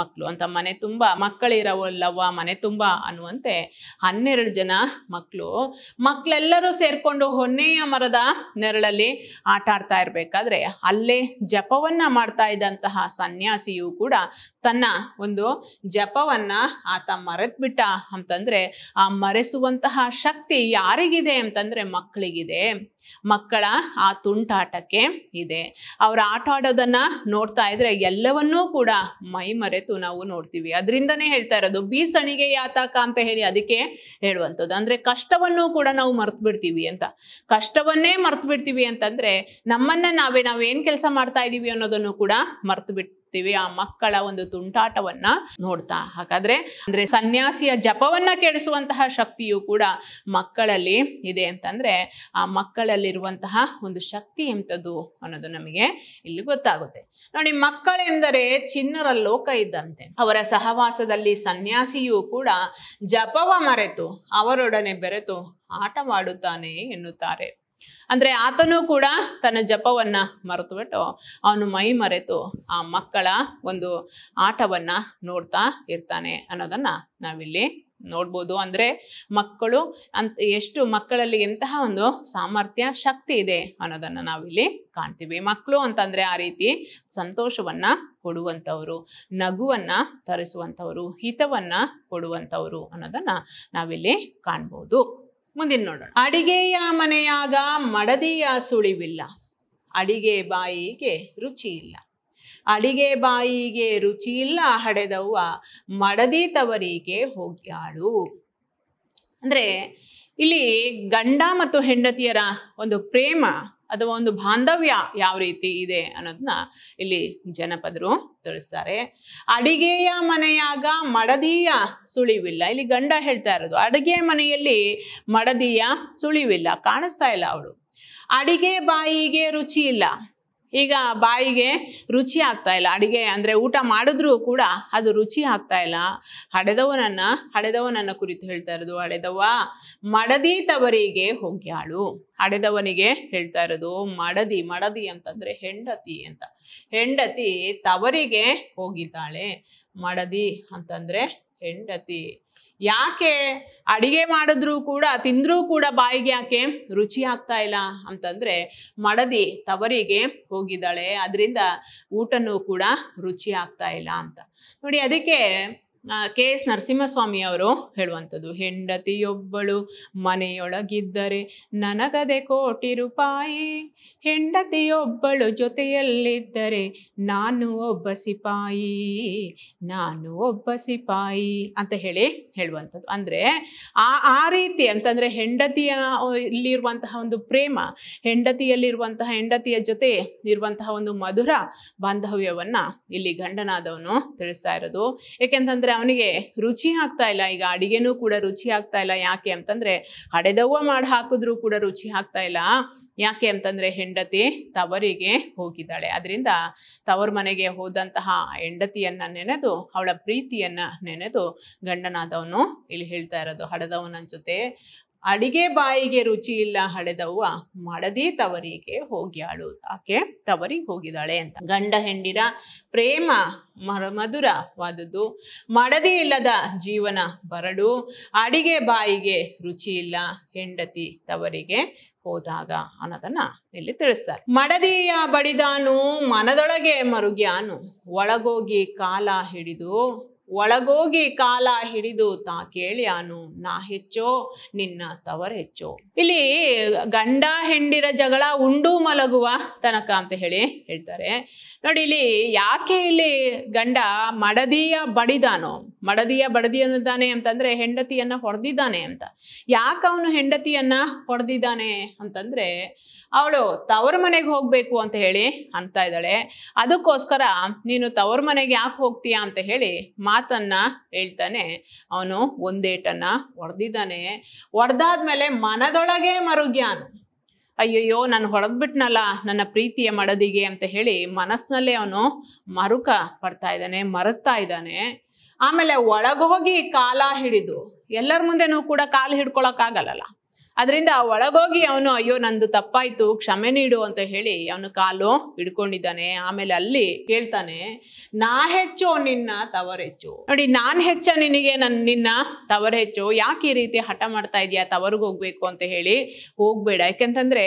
[SPEAKER 1] ಮಕ್ಕಳು ಅಂತ ಮನೆ ತುಂಬ ಮಕ್ಕಳಿರವಲ್ಲವ್ವ ಮನೆ ತುಂಬ ಅನ್ನುವಂತೆ ಹನ್ನೆರಡು ಜನ ಮಕ್ಕಳು ಮಕ್ಕಳೆಲ್ಲರೂ ಸೇರಿಕೊಂಡು ಹೊನ್ನೆಯ ಮರದ ನೆರಳಲ್ಲಿ ಆಟ ಆಡ್ತಾ ಇರಬೇಕಾದ್ರೆ ಅಲ್ಲೇ ಜಪವನ್ನ ಮಾಡ್ತಾ ಇದ್ದಂತಹ ಸನ್ಯಾಸಿಯು ಕೂಡ ತನ್ನ ಒಂದು ಜಪವನ್ನ ಆತ ಮರೆತ್ಬಿಟ್ಟ ಅಂತಂದ್ರೆ ಆ ಮರೆಸುವಂತಹ ಶಕ್ತಿ ಯಾರಿಗಿದೆ ಅಂತಂದ್ರೆ ಮಕ್ಕಳಿಗಿದೆ ಮಕ್ಕಳ ಆ ತುಂಟಾಟಕ್ಕೆ ಇದೆ ಅವರ ಆಟ ಆಡೋದನ್ನ ನೋಡ್ತಾ ಇದ್ರೆ ಎಲ್ಲವನ್ನೂ ಕೂಡ ಮೈ ಮರೆತು ನಾವು ನೋಡ್ತೀವಿ ಅದರಿಂದನೇ ಹೇಳ್ತಾ ಇರೋದು ಬೀಸಣಿಗೆ ಯಾತಕ ಅಂತ ಹೇಳಿ ಅದಕ್ಕೆ ಹೇಳುವಂಥದ್ದು ಅಂದ್ರೆ ಕಷ್ಟವನ್ನು ಕೂಡ ನಾವು ಮರ್ತು ಬಿಡ್ತೀವಿ ಅಂತ ಕಷ್ಟವನ್ನೇ ಮರ್ತು ಬಿಡ್ತೀವಿ ಅಂತಂದ್ರೆ ನಮ್ಮನ್ನ ನಾವೇ ನಾವೇನ್ ಕೆಲಸ ಮಾಡ್ತಾ ಇದೀವಿ ಅನ್ನೋದನ್ನು ಕೂಡ ಮರ್ತು ಬಿಟ್ಟು ಹೋಗ್ತೀವಿ ಆ ಮಕ್ಕಳ ಒಂದು ತುಂಟಾಟವನ್ನ ನೋಡ್ತಾ ಹಾಗಾದ್ರೆ ಅಂದ್ರೆ ಸನ್ಯಾಸಿಯ ಜಪವನ್ನ ಕೆಡಿಸುವಂತಹ ಶಕ್ತಿಯು ಕೂಡ ಮಕ್ಕಳಲ್ಲಿ ಇದೆ ಅಂತಂದ್ರೆ ಆ ಮಕ್ಕಳಲ್ಲಿರುವಂತಹ ಒಂದು ಶಕ್ತಿ ಎಂಥದ್ದು ಅನ್ನೋದು ನಮಗೆ ಇಲ್ಲಿ ಗೊತ್ತಾಗುತ್ತೆ ನೋಡಿ ಮಕ್ಕಳೆಂದರೆ ಚಿನ್ನರ ಲೋಕ ಇದ್ದಂತೆ ಅವರ ಸಹವಾಸದಲ್ಲಿ ಸನ್ಯಾಸಿಯೂ ಕೂಡ ಜಪವ ಮರೆತು ಅವರೊಡನೆ ಬೆರೆತು ಆಟವಾಡುತ್ತಾನೆ ಎನ್ನುತ್ತಾರೆ ಅಂದ್ರೆ ಆತನು ಕೂಡ ತನ್ನ ಜಪವನ್ನ ಬಿಟ್ಟು ಅವನು ಮೈ ಮರೆತು ಆ ಮಕ್ಕಳ ಒಂದು ಆಟವನ್ನ ನೋಡ್ತಾ ಇರ್ತಾನೆ ಅನ್ನೋದನ್ನ ನಾವಿಲ್ಲಿ ನೋಡ್ಬೋದು ಅಂದ್ರೆ ಮಕ್ಕಳು ಅಂತ ಎಷ್ಟು ಮಕ್ಕಳಲ್ಲಿ ಎಂತಹ ಒಂದು ಸಾಮರ್ಥ್ಯ ಶಕ್ತಿ ಇದೆ ಅನ್ನೋದನ್ನ ನಾವಿಲ್ಲಿ ಕಾಣ್ತೀವಿ ಮಕ್ಕಳು ಅಂತಂದ್ರೆ ಆ ರೀತಿ ಸಂತೋಷವನ್ನ ಕೊಡುವಂಥವ್ರು ನಗುವನ್ನ ತರಿಸುವಂಥವ್ರು ಹಿತವನ್ನ ಕೊಡುವಂಥವ್ರು ಅನ್ನೋದನ್ನ ನಾವಿಲ್ಲಿ ಕಾಣ್ಬೋದು ಮುಂದಿನ ನೋಡೋಣ ಅಡಿಗೆಯ ಮನೆಯಾಗ ಮಡದಿಯ ಸುಳಿವಿಲ್ಲ ಅಡಿಗೆ ಬಾಯಿಗೆ ರುಚಿ ಇಲ್ಲ ಅಡಿಗೆ ಬಾಯಿಗೆ ರುಚಿ ಇಲ್ಲ ಹಡೆದವ್ವ ಮಡದಿ ತವರಿಗೆ ಹೋಗ್ಯಾಳು ಅಂದರೆ ಇಲ್ಲಿ ಗಂಡ ಮತ್ತು ಹೆಂಡತಿಯರ ಒಂದು ಪ್ರೇಮ ಅಥವಾ ಒಂದು ಬಾಂಧವ್ಯ ಯಾವ ರೀತಿ ಇದೆ ಅನ್ನೋದನ್ನ ಇಲ್ಲಿ ಜನಪದರು ತಿಳಿಸ್ತಾರೆ ಅಡಿಗೆಯ ಮನೆಯಾಗ ಮಡದಿಯ ಸುಳಿವಿಲ್ಲ ಇಲ್ಲಿ ಗಂಡ ಹೇಳ್ತಾ ಇರೋದು ಅಡಿಗೆ ಮನೆಯಲ್ಲಿ ಮಡದಿಯ ಸುಳಿವಿಲ್ಲ ಕಾಣಿಸ್ತಾ ಇಲ್ಲ ಅವಳು ಅಡಿಗೆ ಬಾಯಿಗೆ ರುಚಿ ಇಲ್ಲ ಈಗ ಬಾಯಿಗೆ ರುಚಿ ಆಗ್ತಾ ಇಲ್ಲ ಅಡಿಗೆ ಅಂದರೆ ಊಟ ಮಾಡಿದ್ರೂ ಕೂಡ ಅದು ರುಚಿ ಆಗ್ತಾ ಇಲ್ಲ ಹಡೆದವನನ್ನ ಹಡೆದವನನ್ನ ಕುರಿತು ಹೇಳ್ತಾ ಇರೋದು ಹಡೆದವ ಮಡದಿ ತವರಿಗೆ ಹೋಗ್ಯಾಳು ಹಡೆದವನಿಗೆ ಹೇಳ್ತಾ ಇರೋದು ಮಡದಿ ಮಡದಿ ಅಂತಂದ್ರೆ ಹೆಂಡತಿ ಅಂತ ಹೆಂಡತಿ ತವರಿಗೆ ಹೋಗಿದ್ದಾಳೆ ಮಡದಿ ಅಂತಂದ್ರೆ ಹೆಂಡತಿ ಯಾಕೆ ಅಡಿಗೆ ಮಾಡಿದ್ರೂ ಕೂಡ ತಿಂದರೂ ಕೂಡ ಬಾಯಿಗೆ ಯಾಕೆ ರುಚಿ ಆಗ್ತಾ ಇಲ್ಲ ಅಂತಂದರೆ ಮಡದಿ ತವರಿಗೆ ಹೋಗಿದ್ದಾಳೆ ಅದರಿಂದ ಊಟನೂ ಕೂಡ ರುಚಿ ಆಗ್ತಾ ಇಲ್ಲ ಅಂತ ನೋಡಿ ಅದಕ್ಕೆ ಕೆ ಎಸ್ ನರಸಿಂಹಸ್ವಾಮಿ ಅವರು ಹೇಳುವಂಥದ್ದು ಹೆಂಡತಿಯೊಬ್ಬಳು ಮನೆಯೊಳಗಿದ್ದರೆ ನನಗದೆ ಕೋಟಿ ರೂಪಾಯಿ ಹೆಂಡತಿಯೊಬ್ಬಳು ಜೊತೆಯಲ್ಲಿದ್ದರೆ ನಾನು ಒಬ್ಬ ಸಿಪಾಯಿ ನಾನು ಒಬ್ಬ ಸಿಪಾಯಿ ಅಂತ ಹೇಳಿ ಹೇಳುವಂಥದ್ದು ಅಂದರೆ ಆ ಆ ರೀತಿ ಅಂತಂದರೆ ಹೆಂಡತಿಯ ಇಲ್ಲಿರುವಂತಹ ಒಂದು ಪ್ರೇಮ ಹೆಂಡತಿಯಲ್ಲಿರುವಂತಹ ಹೆಂಡತಿಯ ಜೊತೆ ಇರುವಂತಹ ಒಂದು ಮಧುರ ಬಾಂಧವ್ಯವನ್ನು ಇಲ್ಲಿ ಗಂಡನಾದವನು ತಿಳಿಸ್ತಾ ಇರೋದು ಏಕೆಂತಂದರೆ ಅವನಿಗೆ ರುಚಿ ಆಗ್ತಾ ಇಲ್ಲ ಈಗ ಅಡಿಗೆನೂ ಕೂಡ ರುಚಿ ಆಗ್ತಾ ಇಲ್ಲ ಯಾಕೆ ಅಂತಂದ್ರೆ ಹಡೆದವ್ವ ಮಾಡಿ ಹಾಕಿದ್ರು ಕೂಡ ರುಚಿ ಆಗ್ತಾ ಇಲ್ಲ ಯಾಕೆ ಅಂತಂದ್ರೆ ಹೆಂಡತಿ ತವರಿಗೆ ಹೋಗಿದ್ದಾಳೆ ಅದರಿಂದ ತವರ ಮನೆಗೆ ಹೋದಂತಹ ಹೆಂಡತಿಯನ್ನ ನೆನೆದು ಅವಳ ಪ್ರೀತಿಯನ್ನ ನೆನೆದು ಗಂಡನಾದವನು ಇಲ್ಲಿ ಹೇಳ್ತಾ ಇರೋದು ಹಡದವನ ಜೊತೆ ಅಡಿಗೆ ಬಾಯಿಗೆ ರುಚಿ ಇಲ್ಲ ಹಳೆದವ್ವ ಮಡದಿ ತವರಿಗೆ ಹೋಗ್ಯಾಳು ಆಕೆ ತವರಿಗೆ ಹೋಗಿದಾಳೆ ಅಂತ ಗಂಡ ಹೆಂಡಿರ ಪ್ರೇಮ ಮರ ಮಧುರವಾದದ್ದು ಮಡದಿ ಇಲ್ಲದ ಜೀವನ ಬರಡು ಅಡಿಗೆ ಬಾಯಿಗೆ ರುಚಿ ಇಲ್ಲ ಹೆಂಡತಿ ತವರಿಗೆ ಹೋದಾಗ ಅನ್ನೋದನ್ನ ಇಲ್ಲಿ ತಿಳಿಸ್ತಾರೆ ಮಡದಿಯ ಬಡಿದಾನು ಮನದೊಳಗೆ ಮರುಗ್ಯಾನು ಒಳಗೋಗಿ ಕಾಲ ಹಿಡಿದು ಒಳಗೋಗಿ ಕಾಲ ಹಿಡಿದು ತಾ ಕೇಳ್ಯಾನು ನಾ ಹೆಚ್ಚೋ ನಿನ್ನ ತವರ್ ಹೆಚ್ಚೋ ಇಲ್ಲಿ ಗಂಡ ಹೆಂಡಿರ ಜಗಳ ಉಂಡು ಮಲಗುವ ತನಕ ಅಂತ ಹೇಳಿ ಹೇಳ್ತಾರೆ ನೋಡಿ ಇಲ್ಲಿ ಯಾಕೆ ಇಲ್ಲಿ ಗಂಡ ಮಡದಿಯ ಬಡಿದಾನೋ ಮಡದಿಯ ಬಡದಿಯನ್ನಿದ್ದಾನೆ ಅಂತಂದ್ರೆ ಹೆಂಡತಿಯನ್ನ ಹೊಡೆದಿದ್ದಾನೆ ಅಂತ ಯಾಕೆ ಅವನು ಹೆಂಡತಿಯನ್ನ ಹೊಡೆದಿದ್ದಾನೆ ಅಂತಂದ್ರೆ ಅವಳು ತವರ ಮನೆಗೆ ಹೋಗಬೇಕು ಅಂತ ಹೇಳಿ ಅಂತ ಇದ್ದಾಳೆ ಅದಕ್ಕೋಸ್ಕರ ನೀನು ತವರ ಮನೆಗೆ ಯಾಕೆ ಹೋಗ್ತೀಯಾ ಅಂತ ಹೇಳಿ ಮಾತನ್ನ ಹೇಳ್ತಾನೆ ಅವನು ಒಂದೇಟನ್ನ ಹೊಡೆದಿದ್ದಾನೆ ಹೊಡೆದಾದ್ಮೇಲೆ ಮನದೊಳಗೆ ಮರುಗ್ಯಾನ್ ಅಯ್ಯಯ್ಯೋ ನಾನು ಹೊಡೆದ್ಬಿಟ್ನಲ್ಲ ನನ್ನ ಪ್ರೀತಿಯ ಮಡದಿಗೆ ಅಂತ ಹೇಳಿ ಮನಸ್ಸಿನಲ್ಲೇ ಅವನು ಮರುಕ ಪಡ್ತಾ ಇದ್ದಾನೆ ಮರುಗ್ತಾ ಇದ್ದಾನೆ ಆಮೇಲೆ ಒಳಗೋಗಿ ಕಾಲ ಹಿಡಿದು ಎಲ್ಲರ ಮುಂದೆನೂ ಕೂಡ ಕಾಲು ಹಿಡ್ಕೊಳಕ್ಕಾಗಲ್ಲ ಅದರಿಂದ ಒಳಗೋಗಿ ಅವನು ಅಯ್ಯೋ ನಂದು ತಪ್ಪಾಯ್ತು ಕ್ಷಮೆ ನೀಡು ಅಂತ ಹೇಳಿ ಅವನು ಕಾಲು ಹಿಡ್ಕೊಂಡಿದ್ದಾನೆ ಆಮೇಲೆ ಅಲ್ಲಿ ಕೇಳ್ತಾನೆ ನಾ ಹೆಚ್ಚು ನಿನ್ನ ತವರೆಚ್ಚು ನೋಡಿ ನಾನ್ ಹೆಚ್ಚ ನಿನಗೆ ನನ್ನ ನಿನ್ನ ತವರ್ ಹೆಚ್ಚು ಯಾಕೆ ಈ ರೀತಿ ಹಠ ಮಾಡ್ತಾ ಇದೆಯಾ ತವರಿಗೆ ಹೋಗ್ಬೇಕು ಅಂತ ಹೇಳಿ ಹೋಗ್ಬೇಡ ಯಾಕೆಂತಂದ್ರೆ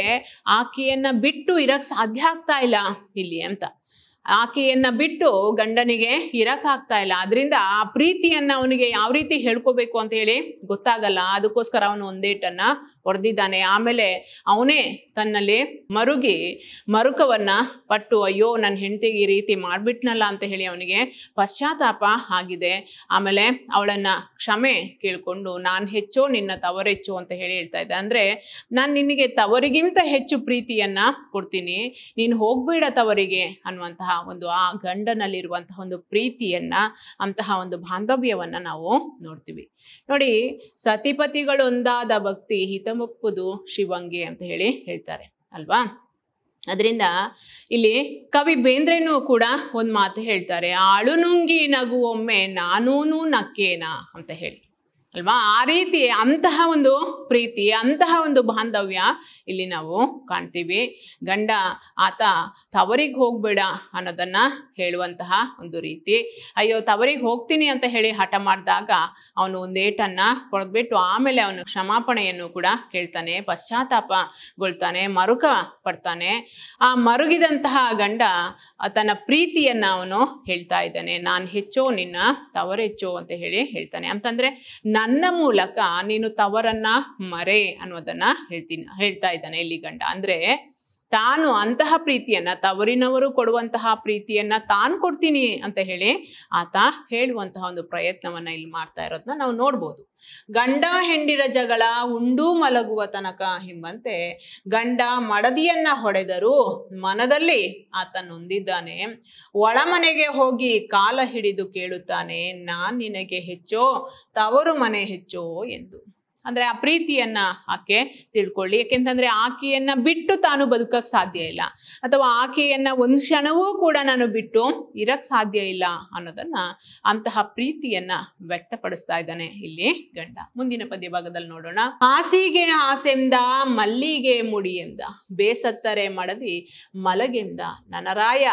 [SPEAKER 1] ಆಕೆಯನ್ನ ಬಿಟ್ಟು ಇರಕ್ ಸಾಧ್ಯ ಆಗ್ತಾ ಇಲ್ಲ ಇಲ್ಲಿ ಅಂತ ಆಕೆಯನ್ನ ಬಿಟ್ಟು ಗಂಡನಿಗೆ ಇರಕ್ ಆಗ್ತಾ ಇಲ್ಲ ಅದರಿಂದ ಆ ಪ್ರೀತಿಯನ್ನ ಅವನಿಗೆ ಯಾವ ರೀತಿ ಹೇಳ್ಕೋಬೇಕು ಅಂತ ಹೇಳಿ ಗೊತ್ತಾಗಲ್ಲ ಅದಕ್ಕೋಸ್ಕರ ಅವನು ಒಂದೇಟನ್ನ ಹೊಡೆದಿದ್ದಾನೆ ಆಮೇಲೆ ಅವನೇ ತನ್ನಲ್ಲಿ ಮರುಗಿ ಮರುಕವನ್ನು ಪಟ್ಟು ಅಯ್ಯೋ ನನ್ನ ಹೆಂಡತಿಗೆ ಈ ರೀತಿ ಮಾಡಿಬಿಟ್ನಲ್ಲ ಅಂತ ಹೇಳಿ ಅವನಿಗೆ ಪಶ್ಚಾತ್ತಾಪ ಆಗಿದೆ ಆಮೇಲೆ ಅವಳನ್ನು ಕ್ಷಮೆ ಕೇಳಿಕೊಂಡು ನಾನು ಹೆಚ್ಚೋ ನಿನ್ನ ತವರೆಚ್ಚು ಅಂತ ಹೇಳಿ ಹೇಳ್ತಾ ಇದ್ದೆ ಅಂದರೆ ನಾನು ನಿನಗೆ ತವರಿಗಿಂತ ಹೆಚ್ಚು ಪ್ರೀತಿಯನ್ನು ಕೊಡ್ತೀನಿ ನೀನು ಹೋಗಬೇಡ ತವರಿಗೆ ಅನ್ನುವಂತಹ ಒಂದು ಆ ಗಂಡನಲ್ಲಿರುವಂತಹ ಒಂದು ಪ್ರೀತಿಯನ್ನು ಅಂತಹ ಒಂದು ಬಾಂಧವ್ಯವನ್ನು ನಾವು ನೋಡ್ತೀವಿ ನೋಡಿ ಸತಿಪತಿಗಳೊಂದಾದ ಭಕ್ತಿ ಹಿತ ಮುಪ್ಪುದು ಶಿವಂಗೆ ಅಂತ ಹೇಳಿ ಹೇಳ್ತಾರೆ ಅಲ್ವಾ ಅದರಿಂದ ಇಲ್ಲಿ ಕವಿ ಬೇಂದ್ರೆನೂ ಕೂಡ ಒಂದು ಮಾತು ಹೇಳ್ತಾರೆ ನಗು ಒಮ್ಮೆ ನಾನೂನು ನಕ್ಕೇನಾ ಅಂತ ಹೇಳಿ ಅಲ್ವಾ ಆ ರೀತಿ ಅಂತಹ ಒಂದು ಪ್ರೀತಿ ಅಂತಹ ಒಂದು ಬಾಂಧವ್ಯ ಇಲ್ಲಿ ನಾವು ಕಾಣ್ತೀವಿ ಗಂಡ ಆತ ತವರಿಗೆ ಹೋಗಬೇಡ ಅನ್ನೋದನ್ನ ಹೇಳುವಂತಹ ಒಂದು ರೀತಿ ಅಯ್ಯೋ ತವರಿಗೆ ಹೋಗ್ತೀನಿ ಅಂತ ಹೇಳಿ ಹಠ ಮಾಡಿದಾಗ ಅವನು ಒಂದು ಏಟನ್ನು ಕೊಡದ್ಬಿಟ್ಟು ಆಮೇಲೆ ಅವನು ಕ್ಷಮಾಪಣೆಯನ್ನು ಕೂಡ ಕೇಳ್ತಾನೆ ಪಶ್ಚಾತ್ತಾಪಗೊಳ್ತಾನೆ ಮರುಕ ಪಡ್ತಾನೆ ಆ ಮರುಗಿದಂತಹ ಗಂಡ ತನ್ನ ಪ್ರೀತಿಯನ್ನ ಅವನು ಹೇಳ್ತಾ ಇದ್ದಾನೆ ನಾನು ಹೆಚ್ಚೋ ನಿನ್ನ ತವರೆಚ್ಚೋ ಅಂತ ಹೇಳಿ ಹೇಳ್ತಾನೆ ಅಂತಂದ್ರೆ ನನ್ನ ಮೂಲಕ ನೀನು ತವರನ್ನ ಮರೆ ಅನ್ನೋದನ್ನ ಹೇಳ್ತೀನಿ ಹೇಳ್ತಾ ಇದ್ದಾನೆ ಇಲ್ಲಿ ಗಂಡ ಅಂದ್ರೆ ತಾನು ಅಂತಹ ಪ್ರೀತಿಯನ್ನ ತವರಿನವರು ಕೊಡುವಂತಹ ಪ್ರೀತಿಯನ್ನ ತಾನು ಕೊಡ್ತೀನಿ ಅಂತ ಹೇಳಿ ಆತ ಹೇಳುವಂತಹ ಒಂದು ಪ್ರಯತ್ನವನ್ನ ಇಲ್ಲಿ ಮಾಡ್ತಾ ಇರೋದನ್ನ ನಾವು ನೋಡ್ಬೋದು ಗಂಡ ಹೆಂಡಿರ ಜಗಳ ಉಂಡು ಮಲಗುವ ತನಕ ಎಂಬಂತೆ ಗಂಡ ಮಡದಿಯನ್ನ ಹೊಡೆದರೂ ಮನದಲ್ಲಿ ಆತ ನೊಂದಿದ್ದಾನೆ ಒಳಮನೆಗೆ ಹೋಗಿ ಕಾಲ ಹಿಡಿದು ಕೇಳುತ್ತಾನೆ ನಾನ್ ನಿನಗೆ ಹೆಚ್ಚೋ ತವರು ಮನೆ ಹೆಚ್ಚೋ ಎಂದು ಅಂದ್ರೆ ಆ ಪ್ರೀತಿಯನ್ನ ಆಕೆ ತಿಳ್ಕೊಳ್ಳಿ ಯಾಕೆಂತಂದ್ರೆ ಆಕೆಯನ್ನ ಬಿಟ್ಟು ತಾನು ಬದುಕಕ್ ಸಾಧ್ಯ ಇಲ್ಲ ಅಥವಾ ಆಕೆಯನ್ನ ಒಂದು ಕ್ಷಣವೂ ಕೂಡ ನಾನು ಬಿಟ್ಟು ಇರಕ್ ಸಾಧ್ಯ ಇಲ್ಲ ಅನ್ನೋದನ್ನ ಅಂತಹ ಪ್ರೀತಿಯನ್ನ ವ್ಯಕ್ತಪಡಿಸ್ತಾ ಇದ್ದಾನೆ ಇಲ್ಲಿ ಗಂಡ ಮುಂದಿನ ಪದ್ಯ ಭಾಗದಲ್ಲಿ ನೋಡೋಣ ಹಾಸಿಗೆ ಹಾಸೆಂದ ಮಲ್ಲಿಗೆ ಮುಡಿಯೆಂದ ಬೇಸತ್ತರೆ ಮಡದಿ ಮಲಗೆಂದ ನನರಾಯ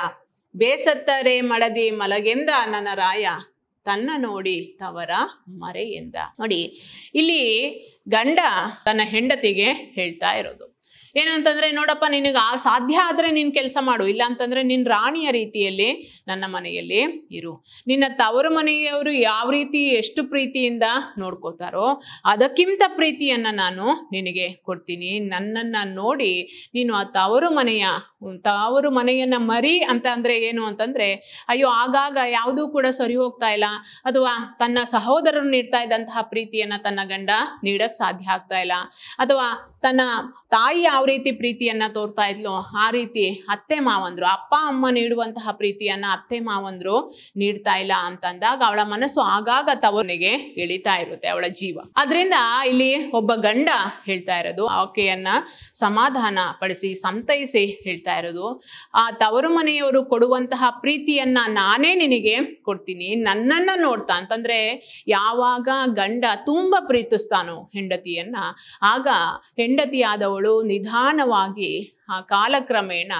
[SPEAKER 1] ಬೇಸತ್ತರೆ ಮಡದಿ ಮಲಗೆಂದ ನನರಾಯ ತನ್ನ ನೋಡಿ ತವರ ಮರೆಯಿಂದ ನೋಡಿ ಇಲ್ಲಿ ಗಂಡ ತನ್ನ ಹೆಂಡತಿಗೆ ಹೇಳ್ತಾ ಇರೋದು ಏನಂತಂದ್ರೆ ನೋಡಪ್ಪ ನಿನಗೆ ಆ ಸಾಧ್ಯ ಆದರೆ ನೀನು ಕೆಲಸ ಮಾಡು ಇಲ್ಲ ಅಂತಂದ್ರೆ ನಿನ್ನ ರಾಣಿಯ ರೀತಿಯಲ್ಲಿ ನನ್ನ ಮನೆಯಲ್ಲಿ ಇರು ನಿನ್ನ ತವರು ಮನೆಯವರು ಯಾವ ರೀತಿ ಎಷ್ಟು ಪ್ರೀತಿಯಿಂದ ನೋಡ್ಕೋತಾರೋ ಅದಕ್ಕಿಂತ ಪ್ರೀತಿಯನ್ನು ನಾನು ನಿನಗೆ ಕೊಡ್ತೀನಿ ನನ್ನನ್ನು ನೋಡಿ ನೀನು ಆ ತವರು ಮನೆಯ ತಾವರು ಮನೆಯನ್ನ ಮರಿ ಅಂತ ಅಂದ್ರೆ ಏನು ಅಂತಂದ್ರೆ ಅಯ್ಯೋ ಆಗಾಗ ಯಾವುದೂ ಕೂಡ ಸರಿ ಹೋಗ್ತಾ ಇಲ್ಲ ಅಥವಾ ತನ್ನ ಸಹೋದರರು ನೀಡ್ತಾ ಇದ್ದಂತಹ ಪ್ರೀತಿಯನ್ನ ತನ್ನ ಗಂಡ ನೀಡಕ್ ಸಾಧ್ಯ ಆಗ್ತಾ ಇಲ್ಲ ಅಥವಾ ತನ್ನ ತಾಯಿ ಯಾವ ರೀತಿ ಪ್ರೀತಿಯನ್ನ ತೋರ್ತಾ ಇದ್ಲು ಆ ರೀತಿ ಅತ್ತೆ ಮಾವಂದ್ರು ಅಪ್ಪ ಅಮ್ಮ ನೀಡುವಂತಹ ಪ್ರೀತಿಯನ್ನ ಅತ್ತೆ ಮಾವಂದ್ರು ನೀಡ್ತಾ ಇಲ್ಲ ಅಂತಂದಾಗ ಅವಳ ಮನಸ್ಸು ಆಗಾಗ ತವನಿಗೆ ಇಳಿತಾ ಇರುತ್ತೆ ಅವಳ ಜೀವ ಅದರಿಂದ ಇಲ್ಲಿ ಒಬ್ಬ ಗಂಡ ಹೇಳ್ತಾ ಇರೋದು ಆಕೆಯನ್ನ ಸಮಾಧಾನ ಪಡಿಸಿ ಸಂತೈಸಿ ಹೇಳ್ತಾ ಇರೋದು ಆ ತವರು ಮನೆಯವರು ಕೊಡುವಂತಹ ಪ್ರೀತಿಯನ್ನ ನಾನೇ ನಿನಗೆ ಕೊಡ್ತೀನಿ ನನ್ನನ್ನ ನೋಡ್ತಾ ಅಂತಂದ್ರೆ ಯಾವಾಗ ಗಂಡ ತುಂಬ ಪ್ರೀತಿಸ್ತಾನೋ ಹೆಂಡತಿಯನ್ನ ಆಗ ಹೆಂಡತಿಯಾದವಳು ನಿಧಾನವಾಗಿ ಕಾಲಕ್ರಮೇಣ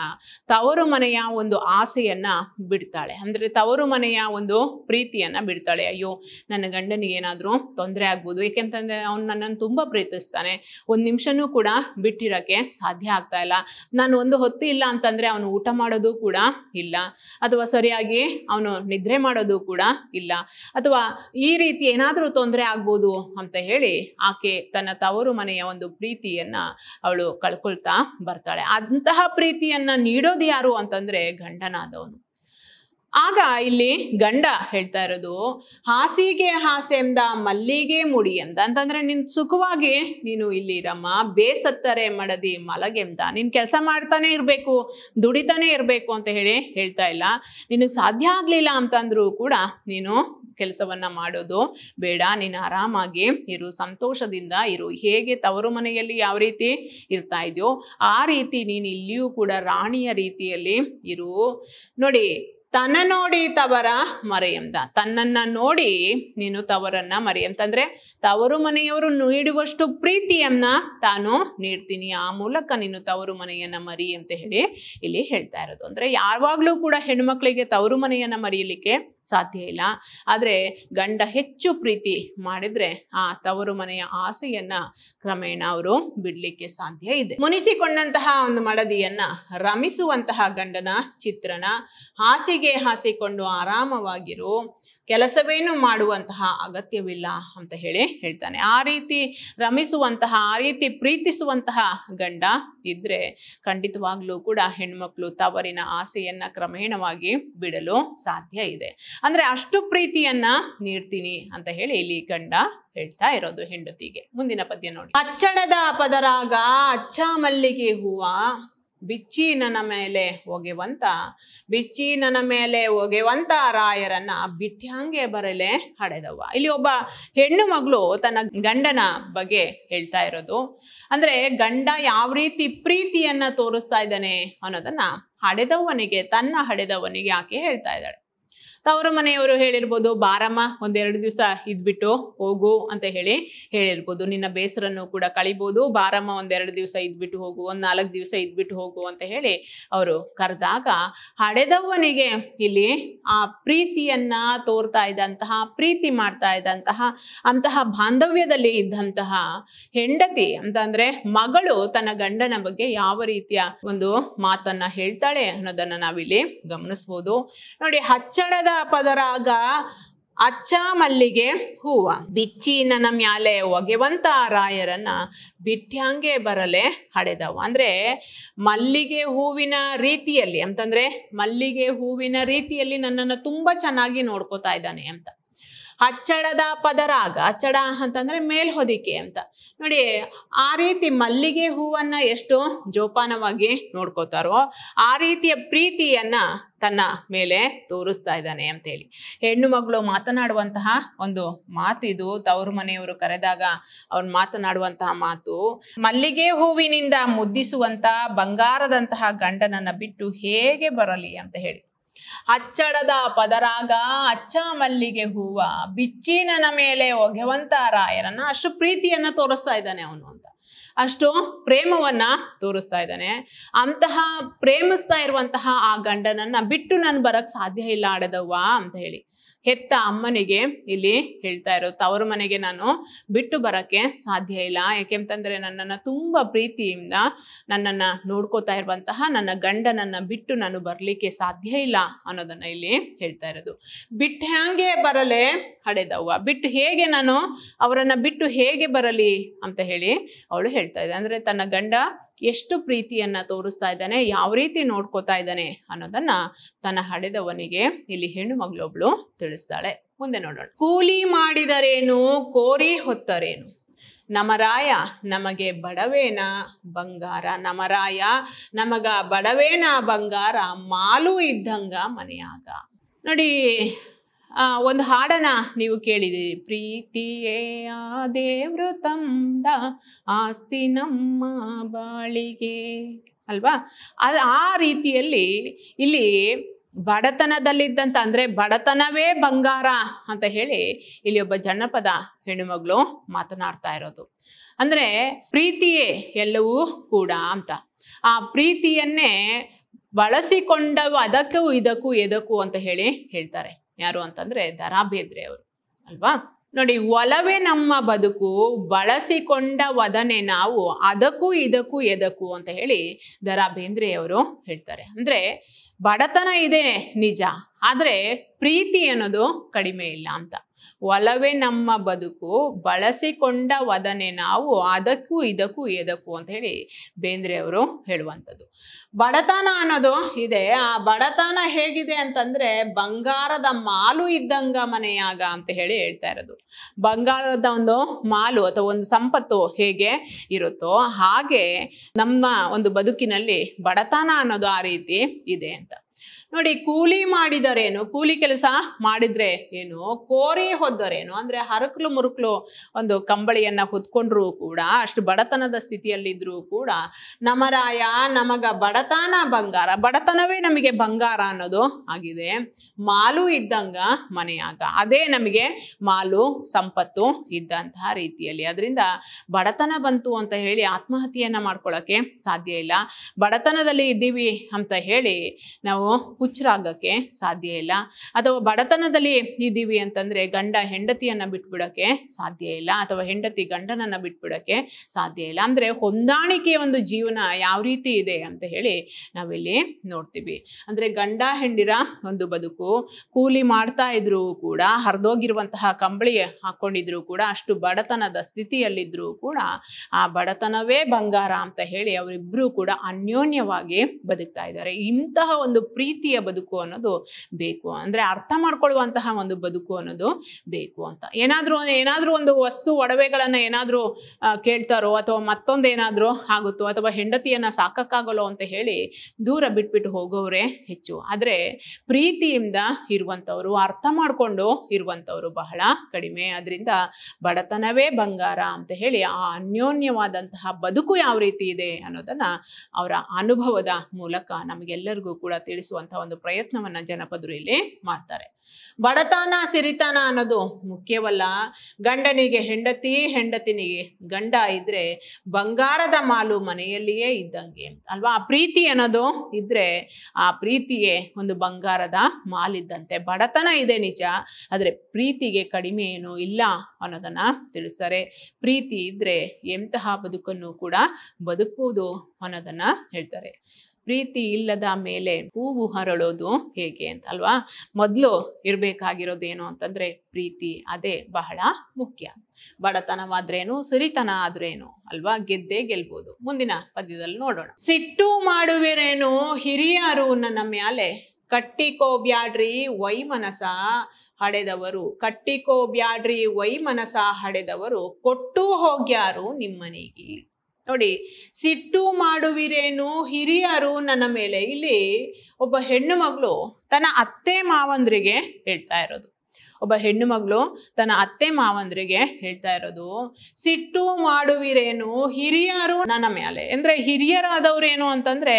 [SPEAKER 1] ತವರು ಮನೆಯ ಒಂದು ಆಸೆಯನ್ನು ಬಿಡ್ತಾಳೆ ಅಂದರೆ ತವರು ಮನೆಯ ಒಂದು ಪ್ರೀತಿಯನ್ನು ಬಿಡ್ತಾಳೆ ಅಯ್ಯೋ ನನ್ನ ಗಂಡನಿಗೆ ಏನಾದರೂ ತೊಂದರೆ ಆಗ್ಬೋದು ಏಕೆಂತಂದರೆ ಅವನು ನನ್ನನ್ನು ತುಂಬ ಪ್ರೀತಿಸ್ತಾನೆ ಒಂದು ನಿಮಿಷನೂ ಕೂಡ ಬಿಟ್ಟಿರೋಕ್ಕೆ ಸಾಧ್ಯ ಆಗ್ತಾ ಇಲ್ಲ ನಾನು ಒಂದು ಹೊತ್ತು ಇಲ್ಲ ಅಂತಂದರೆ ಅವನು ಊಟ ಮಾಡೋದು ಕೂಡ ಇಲ್ಲ ಅಥವಾ ಸರಿಯಾಗಿ ಅವನು ನಿದ್ರೆ ಮಾಡೋದು ಕೂಡ ಇಲ್ಲ ಅಥವಾ ಈ ರೀತಿ ಏನಾದರೂ ತೊಂದರೆ ಆಗ್ಬೋದು ಅಂತ ಹೇಳಿ ಆಕೆ ತನ್ನ ತವರು ಮನೆಯ ಒಂದು ಪ್ರೀತಿಯನ್ನು ಅವಳು ಕಳ್ಕೊಳ್ತಾ ಬರ್ತಾಳೆ ಅಂತಹ ಪ್ರೀತಿಯನ್ನ ನೀಡೋದು ಯಾರು ಅಂತಂದ್ರೆ ಗಂಡನಾದವನು ಆಗ ಇಲ್ಲಿ ಗಂಡ ಹೇಳ್ತಾ ಇರೋದು ಹಾಸಿಗೆ ಹಾಸೆಂದ ಮಲ್ಲಿಗೆ ಮುಡಿ ಎಂದ ಅಂತಂದ್ರೆ ನಿನ್ ಸುಖವಾಗಿ ನೀನು ಇಲ್ಲಿ ಇರಮ್ಮ ಬೇಸತ್ತರೆ ಮಡದಿ ಮಲಗೆಂದ ನಿನ್ ಕೆಲಸ ಮಾಡ್ತಾನೆ ಇರಬೇಕು ದುಡಿತಾನೆ ಇರಬೇಕು ಅಂತ ಹೇಳಿ ಹೇಳ್ತಾ ಇಲ್ಲ ನಿನಗೆ ಸಾಧ್ಯ ಆಗ್ಲಿಲ್ಲ ಅಂತಂದ್ರು ಕೂಡ ನೀನು ಕೆಲಸವನ್ನ ಮಾಡೋದು ಬೇಡ ನೀನು ಆರಾಮಾಗಿ ಇರು ಸಂತೋಷದಿಂದ ಇರು ಹೇಗೆ ತವರು ಮನೆಯಲ್ಲಿ ಯಾವ ರೀತಿ ಇರ್ತಾ ಇದೆಯೋ ಆ ರೀತಿ ನೀನು ಇಲ್ಲಿಯೂ ಕೂಡ ರಾಣಿಯ ರೀತಿಯಲ್ಲಿ ಇರು ನೋಡಿ ತನ್ನ ನೋಡಿ ತವರ ಮರೆಯಂದ ತನ್ನನ್ನ ನೋಡಿ ನೀನು ತವರನ್ನ ಅಂದ್ರೆ ತವರು ಮನೆಯವರು ನೀಡುವಷ್ಟು ಪ್ರೀತಿಯನ್ನ ತಾನು ನೀಡ್ತೀನಿ ಆ ಮೂಲಕ ನೀನು ತವರು ಮನೆಯನ್ನ ಮರಿ ಅಂತ ಹೇಳಿ ಇಲ್ಲಿ ಹೇಳ್ತಾ ಇರೋದು ಅಂದ್ರೆ ಯಾವಾಗ್ಲೂ ಕೂಡ ಹೆಣ್ಮಕ್ಳಿಗೆ ತವರು ಮನೆಯನ್ನ ಮರೆಯಲಿಕ್ಕೆ ಸಾಧ್ಯ ಇಲ್ಲ ಆದರೆ ಗಂಡ ಹೆಚ್ಚು ಪ್ರೀತಿ ಮಾಡಿದ್ರೆ ಆ ತವರು ಮನೆಯ ಆಸೆಯನ್ನ ಕ್ರಮೇಣ ಅವರು ಬಿಡ್ಲಿಕ್ಕೆ ಸಾಧ್ಯ ಇದೆ ಮುನಿಸಿಕೊಂಡಂತಹ ಒಂದು ಮಡದಿಯನ್ನ ರಮಿಸುವಂತಹ ಗಂಡನ ಚಿತ್ರಣ ಹಾಸಿಗೆ ಹಾಸಿಕೊಂಡು ಆರಾಮವಾಗಿರು ಕೆಲಸವೇನು ಮಾಡುವಂತಹ ಅಗತ್ಯವಿಲ್ಲ ಅಂತ ಹೇಳಿ ಹೇಳ್ತಾನೆ ಆ ರೀತಿ ರಮಿಸುವಂತಹ ಆ ರೀತಿ ಪ್ರೀತಿಸುವಂತಹ ಗಂಡ ಇದ್ರೆ ಖಂಡಿತವಾಗ್ಲೂ ಕೂಡ ಹೆಣ್ಮಕ್ಳು ತವರಿನ ಆಸೆಯನ್ನ ಕ್ರಮೇಣವಾಗಿ ಬಿಡಲು ಸಾಧ್ಯ ಇದೆ ಅಂದ್ರೆ ಅಷ್ಟು ಪ್ರೀತಿಯನ್ನ ನೀಡ್ತೀನಿ ಅಂತ ಹೇಳಿ ಇಲ್ಲಿ ಗಂಡ ಹೇಳ್ತಾ ಇರೋದು ಹೆಂಡತಿಗೆ ಮುಂದಿನ ಪದ್ಯ ನೋಡಿ ಅಚ್ಚಡದ ಪದರಾಗ ಅಚ್ಚ ಮಲ್ಲಿಗೆ ಹೂವ ಬಿಚ್ಚಿ ನನ್ನ ಮೇಲೆ ಒಗೆವಂತ ಬಿಚ್ಚಿ ನನ್ನ ಮೇಲೆ ಒಗೆವಂತ ರಾಯರನ್ನ ಬಿಟ್ಟ್ಯಾಂಗೆ ಬರಲೆ ಹಡೆದವ್ವ ಇಲ್ಲಿ ಒಬ್ಬ ಹೆಣ್ಣು ಮಗಳು ತನ್ನ ಗಂಡನ ಬಗ್ಗೆ ಹೇಳ್ತಾ ಇರೋದು ಅಂದ್ರೆ ಗಂಡ ಯಾವ ರೀತಿ ಪ್ರೀತಿಯನ್ನ ತೋರಿಸ್ತಾ ಇದ್ದಾನೆ ಅನ್ನೋದನ್ನ ಹಡೆದವನಿಗೆ ತನ್ನ ಹಡೆದವನಿಗೆ ಆಕೆ ಹೇಳ್ತಾ ಇದ್ದಾಳೆ ತವರು ಮನೆಯವರು ಹೇಳಿರ್ಬೋದು ಬಾರಮ್ಮ ಒಂದೆರಡು ದಿವಸ ಇದ್ಬಿಟ್ಟು ಹೋಗು ಅಂತ ಹೇಳಿ ಹೇಳಿರ್ಬೋದು ನಿನ್ನ ಬೇಸರನ್ನು ಕೂಡ ಕಳಿಬೋದು ಬಾರಮ್ಮ ಒಂದೆರಡು ದಿವಸ ಇದ್ಬಿಟ್ಟು ಹೋಗು ಒಂದ್ ನಾಲ್ಕು ದಿವಸ ಇದ್ಬಿಟ್ಟು ಹೋಗು ಅಂತ ಹೇಳಿ ಅವರು ಕರೆದಾಗ ಹಡೆದವ್ವನಿಗೆ ಇಲ್ಲಿ ಆ ಪ್ರೀತಿಯನ್ನ ತೋರ್ತಾ ಇದ್ದಂತಹ ಪ್ರೀತಿ ಮಾಡ್ತಾ ಇದ್ದಂತಹ ಅಂತಹ ಬಾಂಧವ್ಯದಲ್ಲಿ ಇದ್ದಂತಹ ಹೆಂಡತಿ ಅಂತ ಅಂದ್ರೆ ಮಗಳು ತನ್ನ ಗಂಡನ ಬಗ್ಗೆ ಯಾವ ರೀತಿಯ ಒಂದು ಮಾತನ್ನ ಹೇಳ್ತಾಳೆ ಅನ್ನೋದನ್ನ ನಾವಿಲ್ಲಿ ಗಮನಿಸಬಹುದು ನೋಡಿ ಹಚ್ಚಡದ ಪದರಾಗ ಅಚ್ಚ ಮಲ್ಲಿಗೆ ಹೂವ ಬಿಚ್ಚಿ ನನ್ನ ಮ್ಯಾಲೆ ಒಗೆವಂತ ರಾಯರನ್ನ ಬಿಟ್ಟ್ಯಾಂಗೆ ಬರಲೆ ಹಡೆದವು ಅಂದರೆ ಮಲ್ಲಿಗೆ ಹೂವಿನ ರೀತಿಯಲ್ಲಿ ಅಂತಂದರೆ ಮಲ್ಲಿಗೆ ಹೂವಿನ ರೀತಿಯಲ್ಲಿ ನನ್ನನ್ನು ತುಂಬ ಚೆನ್ನಾಗಿ ನೋಡ್ಕೋತಾ ಇದ್ದಾನೆ ಅಂತ ಅಚ್ಚಡದ ಪದರಾಗ ಅಚ್ಚಡ ಅಂತಂದ್ರೆ ಹೊದಿಕೆ ಅಂತ ನೋಡಿ ಆ ರೀತಿ ಮಲ್ಲಿಗೆ ಹೂವನ್ನ ಎಷ್ಟು ಜೋಪಾನವಾಗಿ ನೋಡ್ಕೋತಾರೋ ಆ ರೀತಿಯ ಪ್ರೀತಿಯನ್ನ ತನ್ನ ಮೇಲೆ ತೋರಿಸ್ತಾ ಇದ್ದಾನೆ ಹೇಳಿ ಹೆಣ್ಣು ಮಗಳು ಮಾತನಾಡುವಂತಹ ಒಂದು ಮಾತು ಇದು ತವರು ಮನೆಯವರು ಕರೆದಾಗ ಅವ್ರು ಮಾತನಾಡುವಂತಹ ಮಾತು ಮಲ್ಲಿಗೆ ಹೂವಿನಿಂದ ಮುದ್ದಿಸುವಂತಹ ಬಂಗಾರದಂತಹ ಗಂಡನನ್ನ ಬಿಟ್ಟು ಹೇಗೆ ಬರಲಿ ಅಂತ ಹೇಳಿ ಅಚ್ಚಡದ ಪದರಾಗ ಅಚ್ಚ ಮಲ್ಲಿಗೆ ಹೂವ ಬಿಚ್ಚಿನನ ಮೇಲೆ ಒಗೆವಂತ ರಾಯರನ್ನ ಅಷ್ಟು ಪ್ರೀತಿಯನ್ನ ತೋರಿಸ್ತಾ ಇದ್ದಾನೆ ಅವನು ಅಂತ ಅಷ್ಟು ಪ್ರೇಮವನ್ನ ತೋರಿಸ್ತಾ ಇದ್ದಾನೆ ಅಂತಹ ಪ್ರೇಮಿಸ್ತಾ ಇರುವಂತಹ ಆ ಗಂಡನನ್ನ ಬಿಟ್ಟು ನಾನು ಬರಕ್ ಸಾಧ್ಯ ಇಲ್ಲ ಆಡದವ್ವ ಅಂತ ಹೇಳಿ ಹೆತ್ತ ಅಮ್ಮನಿಗೆ ಇಲ್ಲಿ ಹೇಳ್ತಾ ಇರುತ್ತೆ ಅವ್ರ ಮನೆಗೆ ನಾನು ಬಿಟ್ಟು ಬರಕ್ಕೆ ಸಾಧ್ಯ ಇಲ್ಲ ಯಾಕೆಂತಂದ್ರೆ ನನ್ನನ್ನು ತುಂಬ ಪ್ರೀತಿಯಿಂದ ನನ್ನನ್ನು ನೋಡ್ಕೋತಾ ಇರುವಂತಹ ನನ್ನ ಗಂಡನನ್ನ ಬಿಟ್ಟು ನಾನು ಬರಲಿಕ್ಕೆ ಸಾಧ್ಯ ಇಲ್ಲ ಅನ್ನೋದನ್ನ ಇಲ್ಲಿ ಹೇಳ್ತಾ ಇರೋದು ಬಿಟ್ಟು ಹ್ಯಾಂಗೆ ಬರಲೆ ಹಡೆದವ್ವ ಬಿಟ್ಟು ಹೇಗೆ ನಾನು ಅವರನ್ನ ಬಿಟ್ಟು ಹೇಗೆ ಬರಲಿ ಅಂತ ಹೇಳಿ ಅವಳು ಹೇಳ್ತಾರೆ ಹೇಳ್ತಾ ಇದೆ ಅಂದ್ರೆ ತನ್ನ ಗಂಡ ಎಷ್ಟು ಪ್ರೀತಿಯನ್ನ ತೋರಿಸ್ತಾ ಇದ್ದಾನೆ ಯಾವ ರೀತಿ ನೋಡ್ಕೋತಾ ಇದ್ದಾನೆ ಅನ್ನೋದನ್ನ ತನ್ನ ಹಡೆದವನಿಗೆ ಇಲ್ಲಿ ಹೆಣ್ಣು ಮಗಳೊಬ್ಳು ತಿಳಿಸ್ತಾಳೆ ಮುಂದೆ ನೋಡೋಣ ಕೂಲಿ ಮಾಡಿದರೇನು ಕೋರಿ ಹೊತ್ತರೇನು ನಮರಾಯ ನಮಗೆ ಬಡವೇನ ಬಂಗಾರ ನಮರಾಯ ನಮಗ ಬಡವೇನ ಬಂಗಾರ ಮಾಲು ಇದ್ದಂಗ ಮನೆಯಾಗ ನೋಡಿ ಒಂದು ಹಾಡನ್ನ ನೀವು ಕೇಳಿದ್ದೀರಿ ಪ್ರೀತಿಯೇ ಆ ದೇವ್ರು ತಂದ ಆಸ್ತಿ ನಮ್ಮ ಬಾಳಿಗೆ ಅಲ್ವಾ ಅದು ಆ ರೀತಿಯಲ್ಲಿ ಇಲ್ಲಿ ಬಡತನದಲ್ಲಿದ್ದಂಥ ಅಂದರೆ ಬಡತನವೇ ಬಂಗಾರ ಅಂತ ಹೇಳಿ ಇಲ್ಲಿ ಒಬ್ಬ ಜನಪದ ಹೆಣ್ಣುಮಗಳು ಮಾತನಾಡ್ತಾ ಇರೋದು ಅಂದರೆ ಪ್ರೀತಿಯೇ ಎಲ್ಲವೂ ಕೂಡ ಅಂತ ಆ ಪ್ರೀತಿಯನ್ನೇ ಬಳಸಿಕೊಂಡವು ಅದಕ್ಕೂ ಇದಕ್ಕೂ ಎದಕ್ಕೂ ಅಂತ ಹೇಳಿ ಹೇಳ್ತಾರೆ ಯಾರು ಅಂತಂದ್ರೆ ದರಾ ಬೇದ್ರೆ ಅವರು ಅಲ್ವಾ ನೋಡಿ ಒಲವೇ ನಮ್ಮ ಬದುಕು ಬಳಸಿಕೊಂಡ ವದನೆ ನಾವು ಅದಕ್ಕೂ ಇದಕ್ಕೂ ಎದಕ್ಕೂ ಅಂತ ಹೇಳಿ ದರಾ ಬೇಂದ್ರೆಯವರು ಹೇಳ್ತಾರೆ ಅಂದ್ರೆ ಬಡತನ ಇದೆ ನಿಜ ಆದರೆ ಪ್ರೀತಿ ಅನ್ನೋದು ಕಡಿಮೆ ಇಲ್ಲ ಅಂತ ಒಲವೇ ನಮ್ಮ ಬದುಕು ಬಳಸಿಕೊಂಡ ವದನೆ ನಾವು ಅದಕ್ಕೂ ಇದಕ್ಕೂ ಎದಕ್ಕೂ ಅಂತ ಹೇಳಿ ಬೇಂದ್ರೆ ಅವರು ಹೇಳುವಂಥದ್ದು ಬಡತನ ಅನ್ನೋದು ಇದೆ ಆ ಬಡತನ ಹೇಗಿದೆ ಅಂತಂದ್ರೆ ಬಂಗಾರದ ಮಾಲು ಇದ್ದಂಗ ಮನೆಯಾಗ ಅಂತ ಹೇಳಿ ಹೇಳ್ತಾ ಇರೋದು ಬಂಗಾರದ ಒಂದು ಮಾಲು ಅಥವಾ ಒಂದು ಸಂಪತ್ತು ಹೇಗೆ ಇರುತ್ತೋ ಹಾಗೆ ನಮ್ಮ ಒಂದು ಬದುಕಿನಲ್ಲಿ ಬಡತನ ಅನ್ನೋದು ಆ ರೀತಿ ಇದೆ ಅಂತ ನೋಡಿ ಕೂಲಿ ಮಾಡಿದರೇನು ಕೂಲಿ ಕೆಲಸ ಮಾಡಿದ್ರೆ ಏನು ಕೋರಿ ಹೊದ್ದರೇನು ಅಂದ್ರೆ ಹರಕಲು ಮುರುಕಲು ಒಂದು ಕಂಬಳಿಯನ್ನ ಹೊತ್ಕೊಂಡ್ರು ಕೂಡ ಅಷ್ಟು ಬಡತನದ ಸ್ಥಿತಿಯಲ್ಲಿದ್ರೂ ಕೂಡ ನಮರಾಯ ನಮಗ ಬಡತನ ಬಂಗಾರ ಬಡತನವೇ ನಮಗೆ ಬಂಗಾರ ಅನ್ನೋದು ಆಗಿದೆ ಮಾಲು ಇದ್ದಂಗ ಮನೆಯಾಗ ಅದೇ ನಮಗೆ ಮಾಲು ಸಂಪತ್ತು ಇದ್ದಂತಹ ರೀತಿಯಲ್ಲಿ ಅದರಿಂದ ಬಡತನ ಬಂತು ಅಂತ ಹೇಳಿ ಆತ್ಮಹತ್ಯೆಯನ್ನ ಮಾಡ್ಕೊಳ್ಳೋಕೆ ಸಾಧ್ಯ ಇಲ್ಲ ಬಡತನದಲ್ಲಿ ಇದ್ದೀವಿ ಅಂತ ಹೇಳಿ ನಾವು ಹುಚ್ಚರಾಗಕ್ಕೆ ಸಾಧ್ಯ ಇಲ್ಲ ಅಥವಾ ಬಡತನದಲ್ಲಿ ಇದ್ದೀವಿ ಅಂತಂದರೆ ಗಂಡ ಹೆಂಡತಿಯನ್ನು ಬಿಟ್ಬಿಡೋಕ್ಕೆ ಸಾಧ್ಯ ಇಲ್ಲ ಅಥವಾ ಹೆಂಡತಿ ಗಂಡನನ್ನು ಬಿಟ್ಬಿಡೋಕ್ಕೆ ಸಾಧ್ಯ ಇಲ್ಲ ಅಂದರೆ ಹೊಂದಾಣಿಕೆಯ ಒಂದು ಜೀವನ ಯಾವ ರೀತಿ ಇದೆ ಅಂತ ಹೇಳಿ ನಾವಿಲ್ಲಿ ನೋಡ್ತೀವಿ ಅಂದರೆ ಗಂಡ ಹೆಂಡಿರ ಒಂದು ಬದುಕು ಕೂಲಿ ಮಾಡ್ತಾ ಇದ್ರೂ ಕೂಡ ಹರಿದೋಗಿರುವಂತಹ ಕಂಬಳಿ ಹಾಕ್ಕೊಂಡಿದ್ರು ಕೂಡ ಅಷ್ಟು ಬಡತನದ ಸ್ಥಿತಿಯಲ್ಲಿದ್ದರೂ ಕೂಡ ಆ ಬಡತನವೇ ಬಂಗಾರ ಅಂತ ಹೇಳಿ ಅವರಿಬ್ಬರೂ ಕೂಡ ಅನ್ಯೋನ್ಯವಾಗಿ ಬದುಕ್ತಾ ಇದ್ದಾರೆ ಇಂತಹ ಒಂದು ಪ್ರೀತಿ ರೀತಿಯ ಬದುಕು ಅನ್ನೋದು ಬೇಕು ಅಂದ್ರೆ ಅರ್ಥ ಮಾಡ್ಕೊಳ್ಳುವಂತಹ ಒಂದು ಬದುಕು ಅನ್ನೋದು ಬೇಕು ಅಂತ ಏನಾದ್ರೂ ಏನಾದ್ರೂ ಒಂದು ವಸ್ತು ಒಡವೆಗಳನ್ನ ಏನಾದರೂ ಕೇಳ್ತಾರೋ ಅಥವಾ ಮತ್ತೊಂದೇನಾದ್ರೂ ಆಗುತ್ತೋ ಅಥವಾ ಹೆಂಡತಿಯನ್ನು ಸಾಕಕ್ಕಾಗಲ್ಲೋ ಅಂತ ಹೇಳಿ ದೂರ ಬಿಟ್ಬಿಟ್ಟು ಹೋಗೋರೇ ಹೆಚ್ಚು ಆದರೆ ಪ್ರೀತಿಯಿಂದ ಇರುವಂತವ್ರು ಅರ್ಥ ಮಾಡಿಕೊಂಡು ಇರುವಂತವ್ರು ಬಹಳ ಕಡಿಮೆ ಅದರಿಂದ ಬಡತನವೇ ಬಂಗಾರ ಅಂತ ಹೇಳಿ ಆ ಅನ್ಯೋನ್ಯವಾದಂತಹ ಬದುಕು ಯಾವ ರೀತಿ ಇದೆ ಅನ್ನೋದನ್ನ ಅವರ ಅನುಭವದ ಮೂಲಕ ನಮಗೆಲ್ಲರಿಗೂ ಕೂಡ ತಿಳಿಸುವಂಥ ಒಂದು ಪ್ರಯತ್ನವನ್ನ ಜನಪದರು ಇಲ್ಲಿ ಮಾಡ್ತಾರೆ ಬಡತನ ಸಿರಿತನ ಅನ್ನೋದು ಮುಖ್ಯವಲ್ಲ ಗಂಡನಿಗೆ ಹೆಂಡತಿ ಹೆಂಡತಿನಿಗೆ ಗಂಡ ಇದ್ರೆ ಬಂಗಾರದ ಮಾಲು ಮನೆಯಲ್ಲಿಯೇ ಇದ್ದಂಗೆ ಅಲ್ವಾ ಆ ಪ್ರೀತಿ ಅನ್ನೋದು ಇದ್ರೆ ಆ ಪ್ರೀತಿಯೇ ಒಂದು ಬಂಗಾರದ ಮಾಲಿದ್ದಂತೆ ಬಡತನ ಇದೆ ನಿಜ ಆದರೆ ಪ್ರೀತಿಗೆ ಕಡಿಮೆ ಏನು ಇಲ್ಲ ಅನ್ನೋದನ್ನ ತಿಳಿಸ್ತಾರೆ ಪ್ರೀತಿ ಇದ್ರೆ ಎಂತಹ ಬದುಕನ್ನು ಕೂಡ ಬದುಕುವುದು ಅನ್ನೋದನ್ನ ಹೇಳ್ತಾರೆ ಪ್ರೀತಿ ಇಲ್ಲದ ಮೇಲೆ ಹೂವು ಹರಳೋದು ಹೇಗೆ ಅಂತ ಅಲ್ವಾ ಮೊದಲು ಏನು ಅಂತಂದರೆ ಪ್ರೀತಿ ಅದೇ ಬಹಳ ಮುಖ್ಯ ಬಡತನವಾದ್ರೇನು ಸಿರಿತನ ಆದ್ರೇನು ಅಲ್ವಾ ಗೆದ್ದೇ ಗೆಲ್ಬೋದು ಮುಂದಿನ ಪದ್ಯದಲ್ಲಿ ನೋಡೋಣ ಸಿಟ್ಟು ಮಾಡುವಿರೇನು ಹಿರಿಯರು ನನ್ನ ಮ್ಯಾಲೆ ಕಟ್ಟಿಕೋ ವೈ ವೈಮನಸ ಹಡೆದವರು ಕಟ್ಟಿಕೋ ವೈ ವೈಮನಸ ಹಡೆದವರು ಕೊಟ್ಟು ಹೋಗ್ಯಾರು ನಿಮ್ಮನೆಗೆ ನೋಡಿ ಸಿಟ್ಟು ಮಾಡುವಿರೇನು ಹಿರಿಯರು ನನ್ನ ಮೇಲೆ ಇಲ್ಲಿ ಒಬ್ಬ ಹೆಣ್ಣು ಮಗಳು ತನ್ನ ಅತ್ತೆ ಮಾವಂದ್ರಿಗೆ ಹೇಳ್ತಾ ಇರೋದು ಒಬ್ಬ ಹೆಣ್ಣು ಮಗಳು ತನ್ನ ಅತ್ತೆ ಮಾವಂದ್ರಿಗೆ ಹೇಳ್ತಾ ಇರೋದು ಸಿಟ್ಟು ಮಾಡುವಿರೇನು ಹಿರಿಯರು ನನ್ನ ಮೇಲೆ ಅಂದ್ರೆ ಹಿರಿಯರಾದವ್ರೇನು ಅಂತಂದ್ರೆ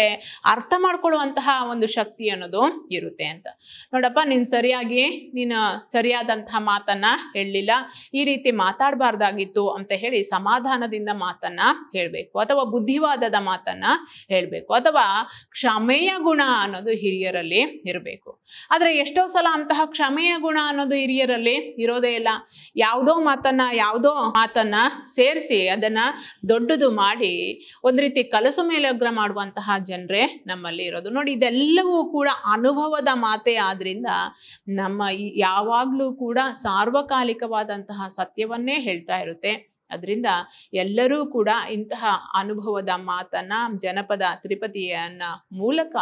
[SPEAKER 1] ಅರ್ಥ ಮಾಡ್ಕೊಳ್ಳುವಂತಹ ಒಂದು ಶಕ್ತಿ ಅನ್ನೋದು ಇರುತ್ತೆ ಅಂತ ನೋಡಪ್ಪ ನೀನ್ ಸರಿಯಾಗಿ ನೀನ್ ಸರಿಯಾದಂತಹ ಮಾತನ್ನ ಹೇಳಲಿಲ್ಲ ಈ ರೀತಿ ಮಾತಾಡಬಾರ್ದಾಗಿತ್ತು ಅಂತ ಹೇಳಿ ಸಮಾಧಾನದಿಂದ ಮಾತನ್ನ ಹೇಳಬೇಕು ಅಥವಾ ಬುದ್ಧಿವಾದದ ಮಾತನ್ನ ಹೇಳಬೇಕು ಅಥವಾ ಕ್ಷಮೆಯ ಗುಣ ಅನ್ನೋದು ಹಿರಿಯರಲ್ಲಿ ಇರಬೇಕು ಆದ್ರೆ ಎಷ್ಟೋ ಸಲ ಅಂತಹ ಕ್ಷಮೆಯ ಗುಣ ಅನ್ನೋದು ಹಿರಿಯರಲ್ಲಿ ಇರೋದೇ ಇಲ್ಲ ಯಾವುದೋ ಮಾತನ್ನ ಯಾವುದೋ ಮಾತನ್ನ ಸೇರಿಸಿ ಅದನ್ನ ದೊಡ್ಡದು ಮಾಡಿ ಒಂದು ರೀತಿ ಕಲಸು ಮೇಲಗ್ರ ಮಾಡುವಂತಹ ಜನರೇ ನಮ್ಮಲ್ಲಿ ಇರೋದು ನೋಡಿ ಇದೆಲ್ಲವೂ ಕೂಡ ಅನುಭವದ ಮಾತೇ ಆದ್ರಿಂದ ನಮ್ಮ ಯಾವಾಗಲೂ ಕೂಡ ಸಾರ್ವಕಾಲಿಕವಾದಂತಹ ಸತ್ಯವನ್ನೇ ಹೇಳ್ತಾ ಇರುತ್ತೆ ಅದರಿಂದ ಎಲ್ಲರೂ ಕೂಡ ಇಂತಹ ಅನುಭವದ ಮಾತನ್ನ ಜನಪದ ತ್ರಿಪತಿಯನ್ನ ಮೂಲಕ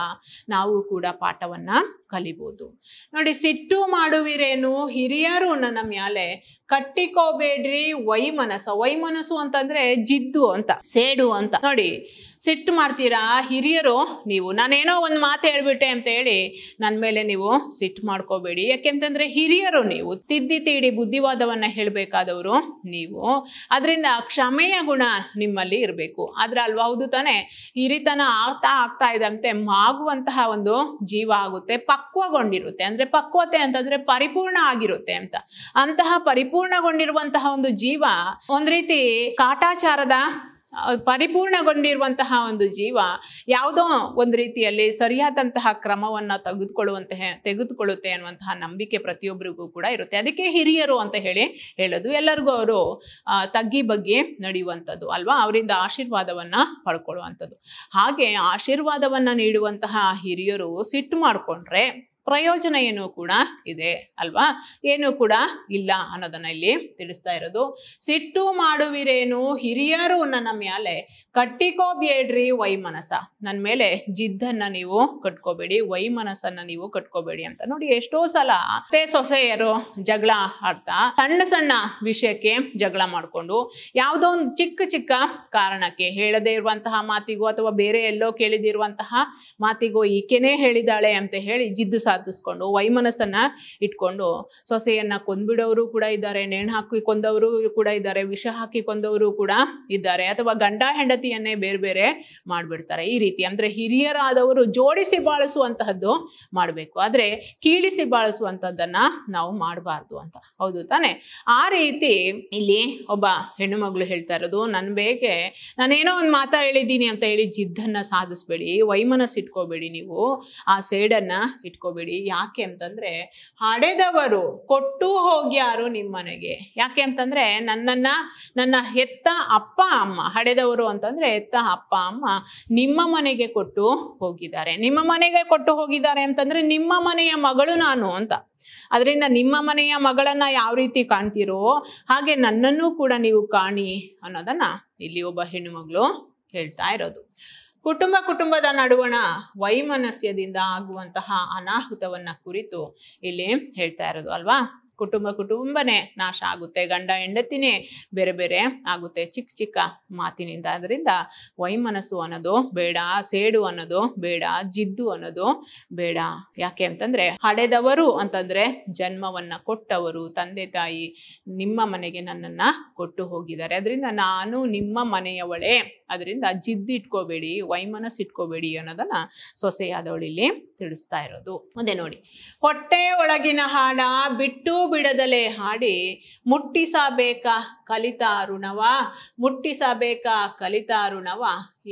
[SPEAKER 1] ನಾವು ಕೂಡ ಪಾಠವನ್ನ ಕಲಿಬಹುದು ನೋಡಿ ಸಿಟ್ಟು ಮಾಡುವಿರೇನು ಹಿರಿಯರು ನನ್ನ ಮ್ಯಾಲೆ ಕಟ್ಟಿಕೋಬೇಡ್ರಿ ವೈಮನಸ ವೈಮನಸ್ಸು ಅಂತಂದ್ರೆ ಜಿದ್ದು ಅಂತ ಸೇಡು ಅಂತ ನೋಡಿ ಸಿಟ್ಟು ಮಾಡ್ತೀರಾ ಹಿರಿಯರು ನೀವು ನಾನೇನೋ ಒಂದು ಮಾತು ಹೇಳ್ಬಿಟ್ಟೆ ಅಂತ ಹೇಳಿ ನನ್ನ ಮೇಲೆ ನೀವು ಸಿಟ್ಟು ಮಾಡ್ಕೋಬೇಡಿ ಯಾಕೆಂತಂದರೆ ಹಿರಿಯರು ನೀವು ತಿದ್ದಿ ತೀಡಿ ಬುದ್ಧಿವಾದವನ್ನು ಹೇಳಬೇಕಾದವರು ನೀವು ಅದರಿಂದ ಕ್ಷಮೆಯ ಗುಣ ನಿಮ್ಮಲ್ಲಿ ಇರಬೇಕು ಆದರೆ ಅಲ್ವಾ ಹೌದು ತಾನೇ ಹಿರಿತನ ಆಗ್ತಾ ಆಗ್ತಾ ಇದ್ದಂತೆ ಮಾಗುವಂತಹ ಒಂದು ಜೀವ ಆಗುತ್ತೆ ಪಕ್ವಗೊಂಡಿರುತ್ತೆ ಅಂದರೆ ಪಕ್ವತೆ ಅಂತಂದರೆ ಪರಿಪೂರ್ಣ ಆಗಿರುತ್ತೆ ಅಂತ ಅಂತಹ ಪರಿಪೂರ್ಣಗೊಂಡಿರುವಂತಹ ಒಂದು ಜೀವ ಒಂದು ರೀತಿ ಕಾಟಾಚಾರದ ಪರಿಪೂರ್ಣಗೊಂಡಿರುವಂತಹ ಒಂದು ಜೀವ ಯಾವುದೋ ಒಂದು ರೀತಿಯಲ್ಲಿ ಸರಿಯಾದಂತಹ ಕ್ರಮವನ್ನು ತೆಗೆದುಕೊಳ್ಳುವಂತಹ ತೆಗೆದುಕೊಳ್ಳುತ್ತೆ ಅನ್ನುವಂತಹ ನಂಬಿಕೆ ಪ್ರತಿಯೊಬ್ಬರಿಗೂ ಕೂಡ ಇರುತ್ತೆ ಅದಕ್ಕೆ ಹಿರಿಯರು ಅಂತ ಹೇಳಿ ಹೇಳೋದು ಎಲ್ಲರಿಗೂ ಅವರು ತಗ್ಗಿ ಬಗ್ಗೆ ನಡೆಯುವಂಥದ್ದು ಅಲ್ವಾ ಅವರಿಂದ ಆಶೀರ್ವಾದವನ್ನು ಪಡ್ಕೊಳ್ಳುವಂಥದ್ದು ಹಾಗೆ ಆಶೀರ್ವಾದವನ್ನು ನೀಡುವಂತಹ ಹಿರಿಯರು ಸಿಟ್ಟು ಮಾಡಿಕೊಂಡ್ರೆ ಪ್ರಯೋಜನ ಏನು ಕೂಡ ಇದೆ ಅಲ್ವಾ ಏನು ಕೂಡ ಇಲ್ಲ ಅನ್ನೋದನ್ನ ಇಲ್ಲಿ ತಿಳಿಸ್ತಾ ಇರೋದು ಸಿಟ್ಟು ಮಾಡುವಿರೇನು ಹಿರಿಯರು ನನ್ನ ಮ್ಯಾಲೆ ಕಟ್ಟಿಕೋಬೇಡ್ರಿ ವೈಮನಸ ನನ್ನ ಮೇಲೆ ಜಿದ್ದನ್ನ ನೀವು ಕಟ್ಕೋಬೇಡಿ ವೈಮನಸನ್ನ ನೀವು ಕಟ್ಕೋಬೇಡಿ ಅಂತ ನೋಡಿ ಎಷ್ಟೋ ಸಲ ಅತ್ತೆ ಸೊಸೆಯರು ಜಗಳ ಆಡ್ತಾ ಸಣ್ಣ ಸಣ್ಣ ವಿಷಯಕ್ಕೆ ಜಗಳ ಮಾಡಿಕೊಂಡು ಯಾವುದೋ ಒಂದು ಚಿಕ್ಕ ಚಿಕ್ಕ ಕಾರಣಕ್ಕೆ ಹೇಳದೇ ಇರುವಂತಹ ಮಾತಿಗೂ ಅಥವಾ ಬೇರೆ ಎಲ್ಲೋ ಕೇಳಿದಿರುವಂತಹ ಮಾತಿಗೂ ಈಕೆನೆ ಹೇಳಿದಾಳೆ ಅಂತ ಹೇಳಿ ಜಿದ್ದು ಸಾಧಿಸ್ಕೊಂಡು ವೈಮನಸ್ಸನ್ನ ಇಟ್ಕೊಂಡು ಸೊಸೆಯನ್ನ ಕೊಂದ್ಬಿಡೋರು ಕೂಡ ಇದ್ದಾರೆ ನೇಣು ಹಾಕಿ ಕೊಂದವರು ಕೂಡ ಇದ್ದಾರೆ ವಿಷ ಹಾಕಿ ಕೊಂದವರು ಕೂಡ ಇದ್ದಾರೆ ಅಥವಾ ಗಂಡ ಹೆಂಡತಿಯನ್ನೇ ಬೇರೆ ಬೇರೆ ಮಾಡ್ಬಿಡ್ತಾರೆ ಈ ರೀತಿ ಅಂದ್ರೆ ಹಿರಿಯರಾದವರು ಜೋಡಿಸಿ ಬಾಳಿಸುವಂತಹದ್ದು ಮಾಡಬೇಕು ಆದ್ರೆ ಕೀಳಿಸಿ ಬಾಳಿಸುವಂತಹದ್ದನ್ನ ನಾವು ಮಾಡಬಾರ್ದು ಅಂತ ಹೌದು ತಾನೆ ಆ ರೀತಿ ಇಲ್ಲಿ ಒಬ್ಬ ಹೆಣ್ಣು ಮಗಳು ಹೇಳ್ತಾ ಇರೋದು ನನ್ ಬೇಗೆ ನಾನೇನೋ ಒಂದು ಮಾತಾ ಹೇಳಿದ್ದೀನಿ ಅಂತ ಹೇಳಿ ಜಿದ್ದನ್ನ ಸಾಧಿಸ್ಬೇಡಿ ವೈಮನಸ್ ಇಟ್ಕೋಬೇಡಿ ನೀವು ಆ ಸೇಡನ್ನ ಇಟ್ಕೋಬೇಡಿ ಯಾಕೆ ಅಂತಂದ್ರೆ ಹಡೆದವರು ಕೊಟ್ಟು ಹೋಗ್ಯಾರು ಮನೆಗೆ ಯಾಕೆ ಅಂತಂದ್ರೆ ನನ್ನನ್ನ ನನ್ನ ಹೆತ್ತ ಅಪ್ಪ ಅಮ್ಮ ಹಡೆದವರು ಅಂತಂದ್ರೆ ಹೆತ್ತ ಅಪ್ಪ ಅಮ್ಮ ನಿಮ್ಮ ಮನೆಗೆ ಕೊಟ್ಟು ಹೋಗಿದ್ದಾರೆ ನಿಮ್ಮ ಮನೆಗೆ ಕೊಟ್ಟು ಹೋಗಿದ್ದಾರೆ ಅಂತಂದ್ರೆ ನಿಮ್ಮ ಮನೆಯ ಮಗಳು ನಾನು ಅಂತ ಅದರಿಂದ ನಿಮ್ಮ ಮನೆಯ ಮಗಳನ್ನ ಯಾವ ರೀತಿ ಕಾಣ್ತಿರೋ ಹಾಗೆ ನನ್ನನ್ನು ಕೂಡ ನೀವು ಕಾಣಿ ಅನ್ನೋದನ್ನ ಇಲ್ಲಿ ಒಬ್ಬ ಹೆಣ್ಣು ಮಗಳು ಹೇಳ್ತಾ ಇರೋದು ಕುಟುಂಬ ಕುಟುಂಬದ ನಡುವಣ ವೈಮನಸ್ಯದಿಂದ ಆಗುವಂತಹ ಅನಾಹುತವನ್ನ ಕುರಿತು ಇಲ್ಲಿ ಹೇಳ್ತಾ ಇರೋದು ಅಲ್ವಾ ಕುಟುಂಬ ಕುಟುಂಬನೇ ನಾಶ ಆಗುತ್ತೆ ಗಂಡ ಹೆಂಡತಿನೇ ಬೇರೆ ಬೇರೆ ಆಗುತ್ತೆ ಚಿಕ್ಕ ಚಿಕ್ಕ ಮಾತಿನಿಂದ ಅದರಿಂದ ವೈಮನಸ್ಸು ಅನ್ನೋದು ಬೇಡ ಸೇಡು ಅನ್ನೋದು ಬೇಡ ಜಿದ್ದು ಅನ್ನೋದು ಬೇಡ ಯಾಕೆ ಅಂತಂದ್ರೆ ಹಡೆದವರು ಅಂತಂದ್ರೆ ಜನ್ಮವನ್ನ ಕೊಟ್ಟವರು ತಂದೆ ತಾಯಿ ನಿಮ್ಮ ಮನೆಗೆ ನನ್ನನ್ನ ಕೊಟ್ಟು ಹೋಗಿದ್ದಾರೆ ಅದರಿಂದ ನಾನು ನಿಮ್ಮ ಮನೆಯವಳೇ ಅದರಿಂದ ಜಿದ್ದು ಇಟ್ಕೋಬೇಡಿ ವೈಮನಸ್ ಇಟ್ಕೋಬೇಡಿ ಅನ್ನೋದನ್ನ ಸೊಸೆ ತಿಳಿಸ್ತಾ ಇರೋದು ಮುಂದೆ ನೋಡಿ ಹೊಟ್ಟೆ ಒಳಗಿನ ಹಾಡ ಬಿಟ್ಟು ಬಿಡದಲೆ ಹಾಡಿ ಮುಟ್ಟಿಸಬೇಕಾ ಕಲಿತ ಋಣವ ಮುಟ್ಟಿಸಬೇಕಾ ಕಲಿತಾ ಋಣವ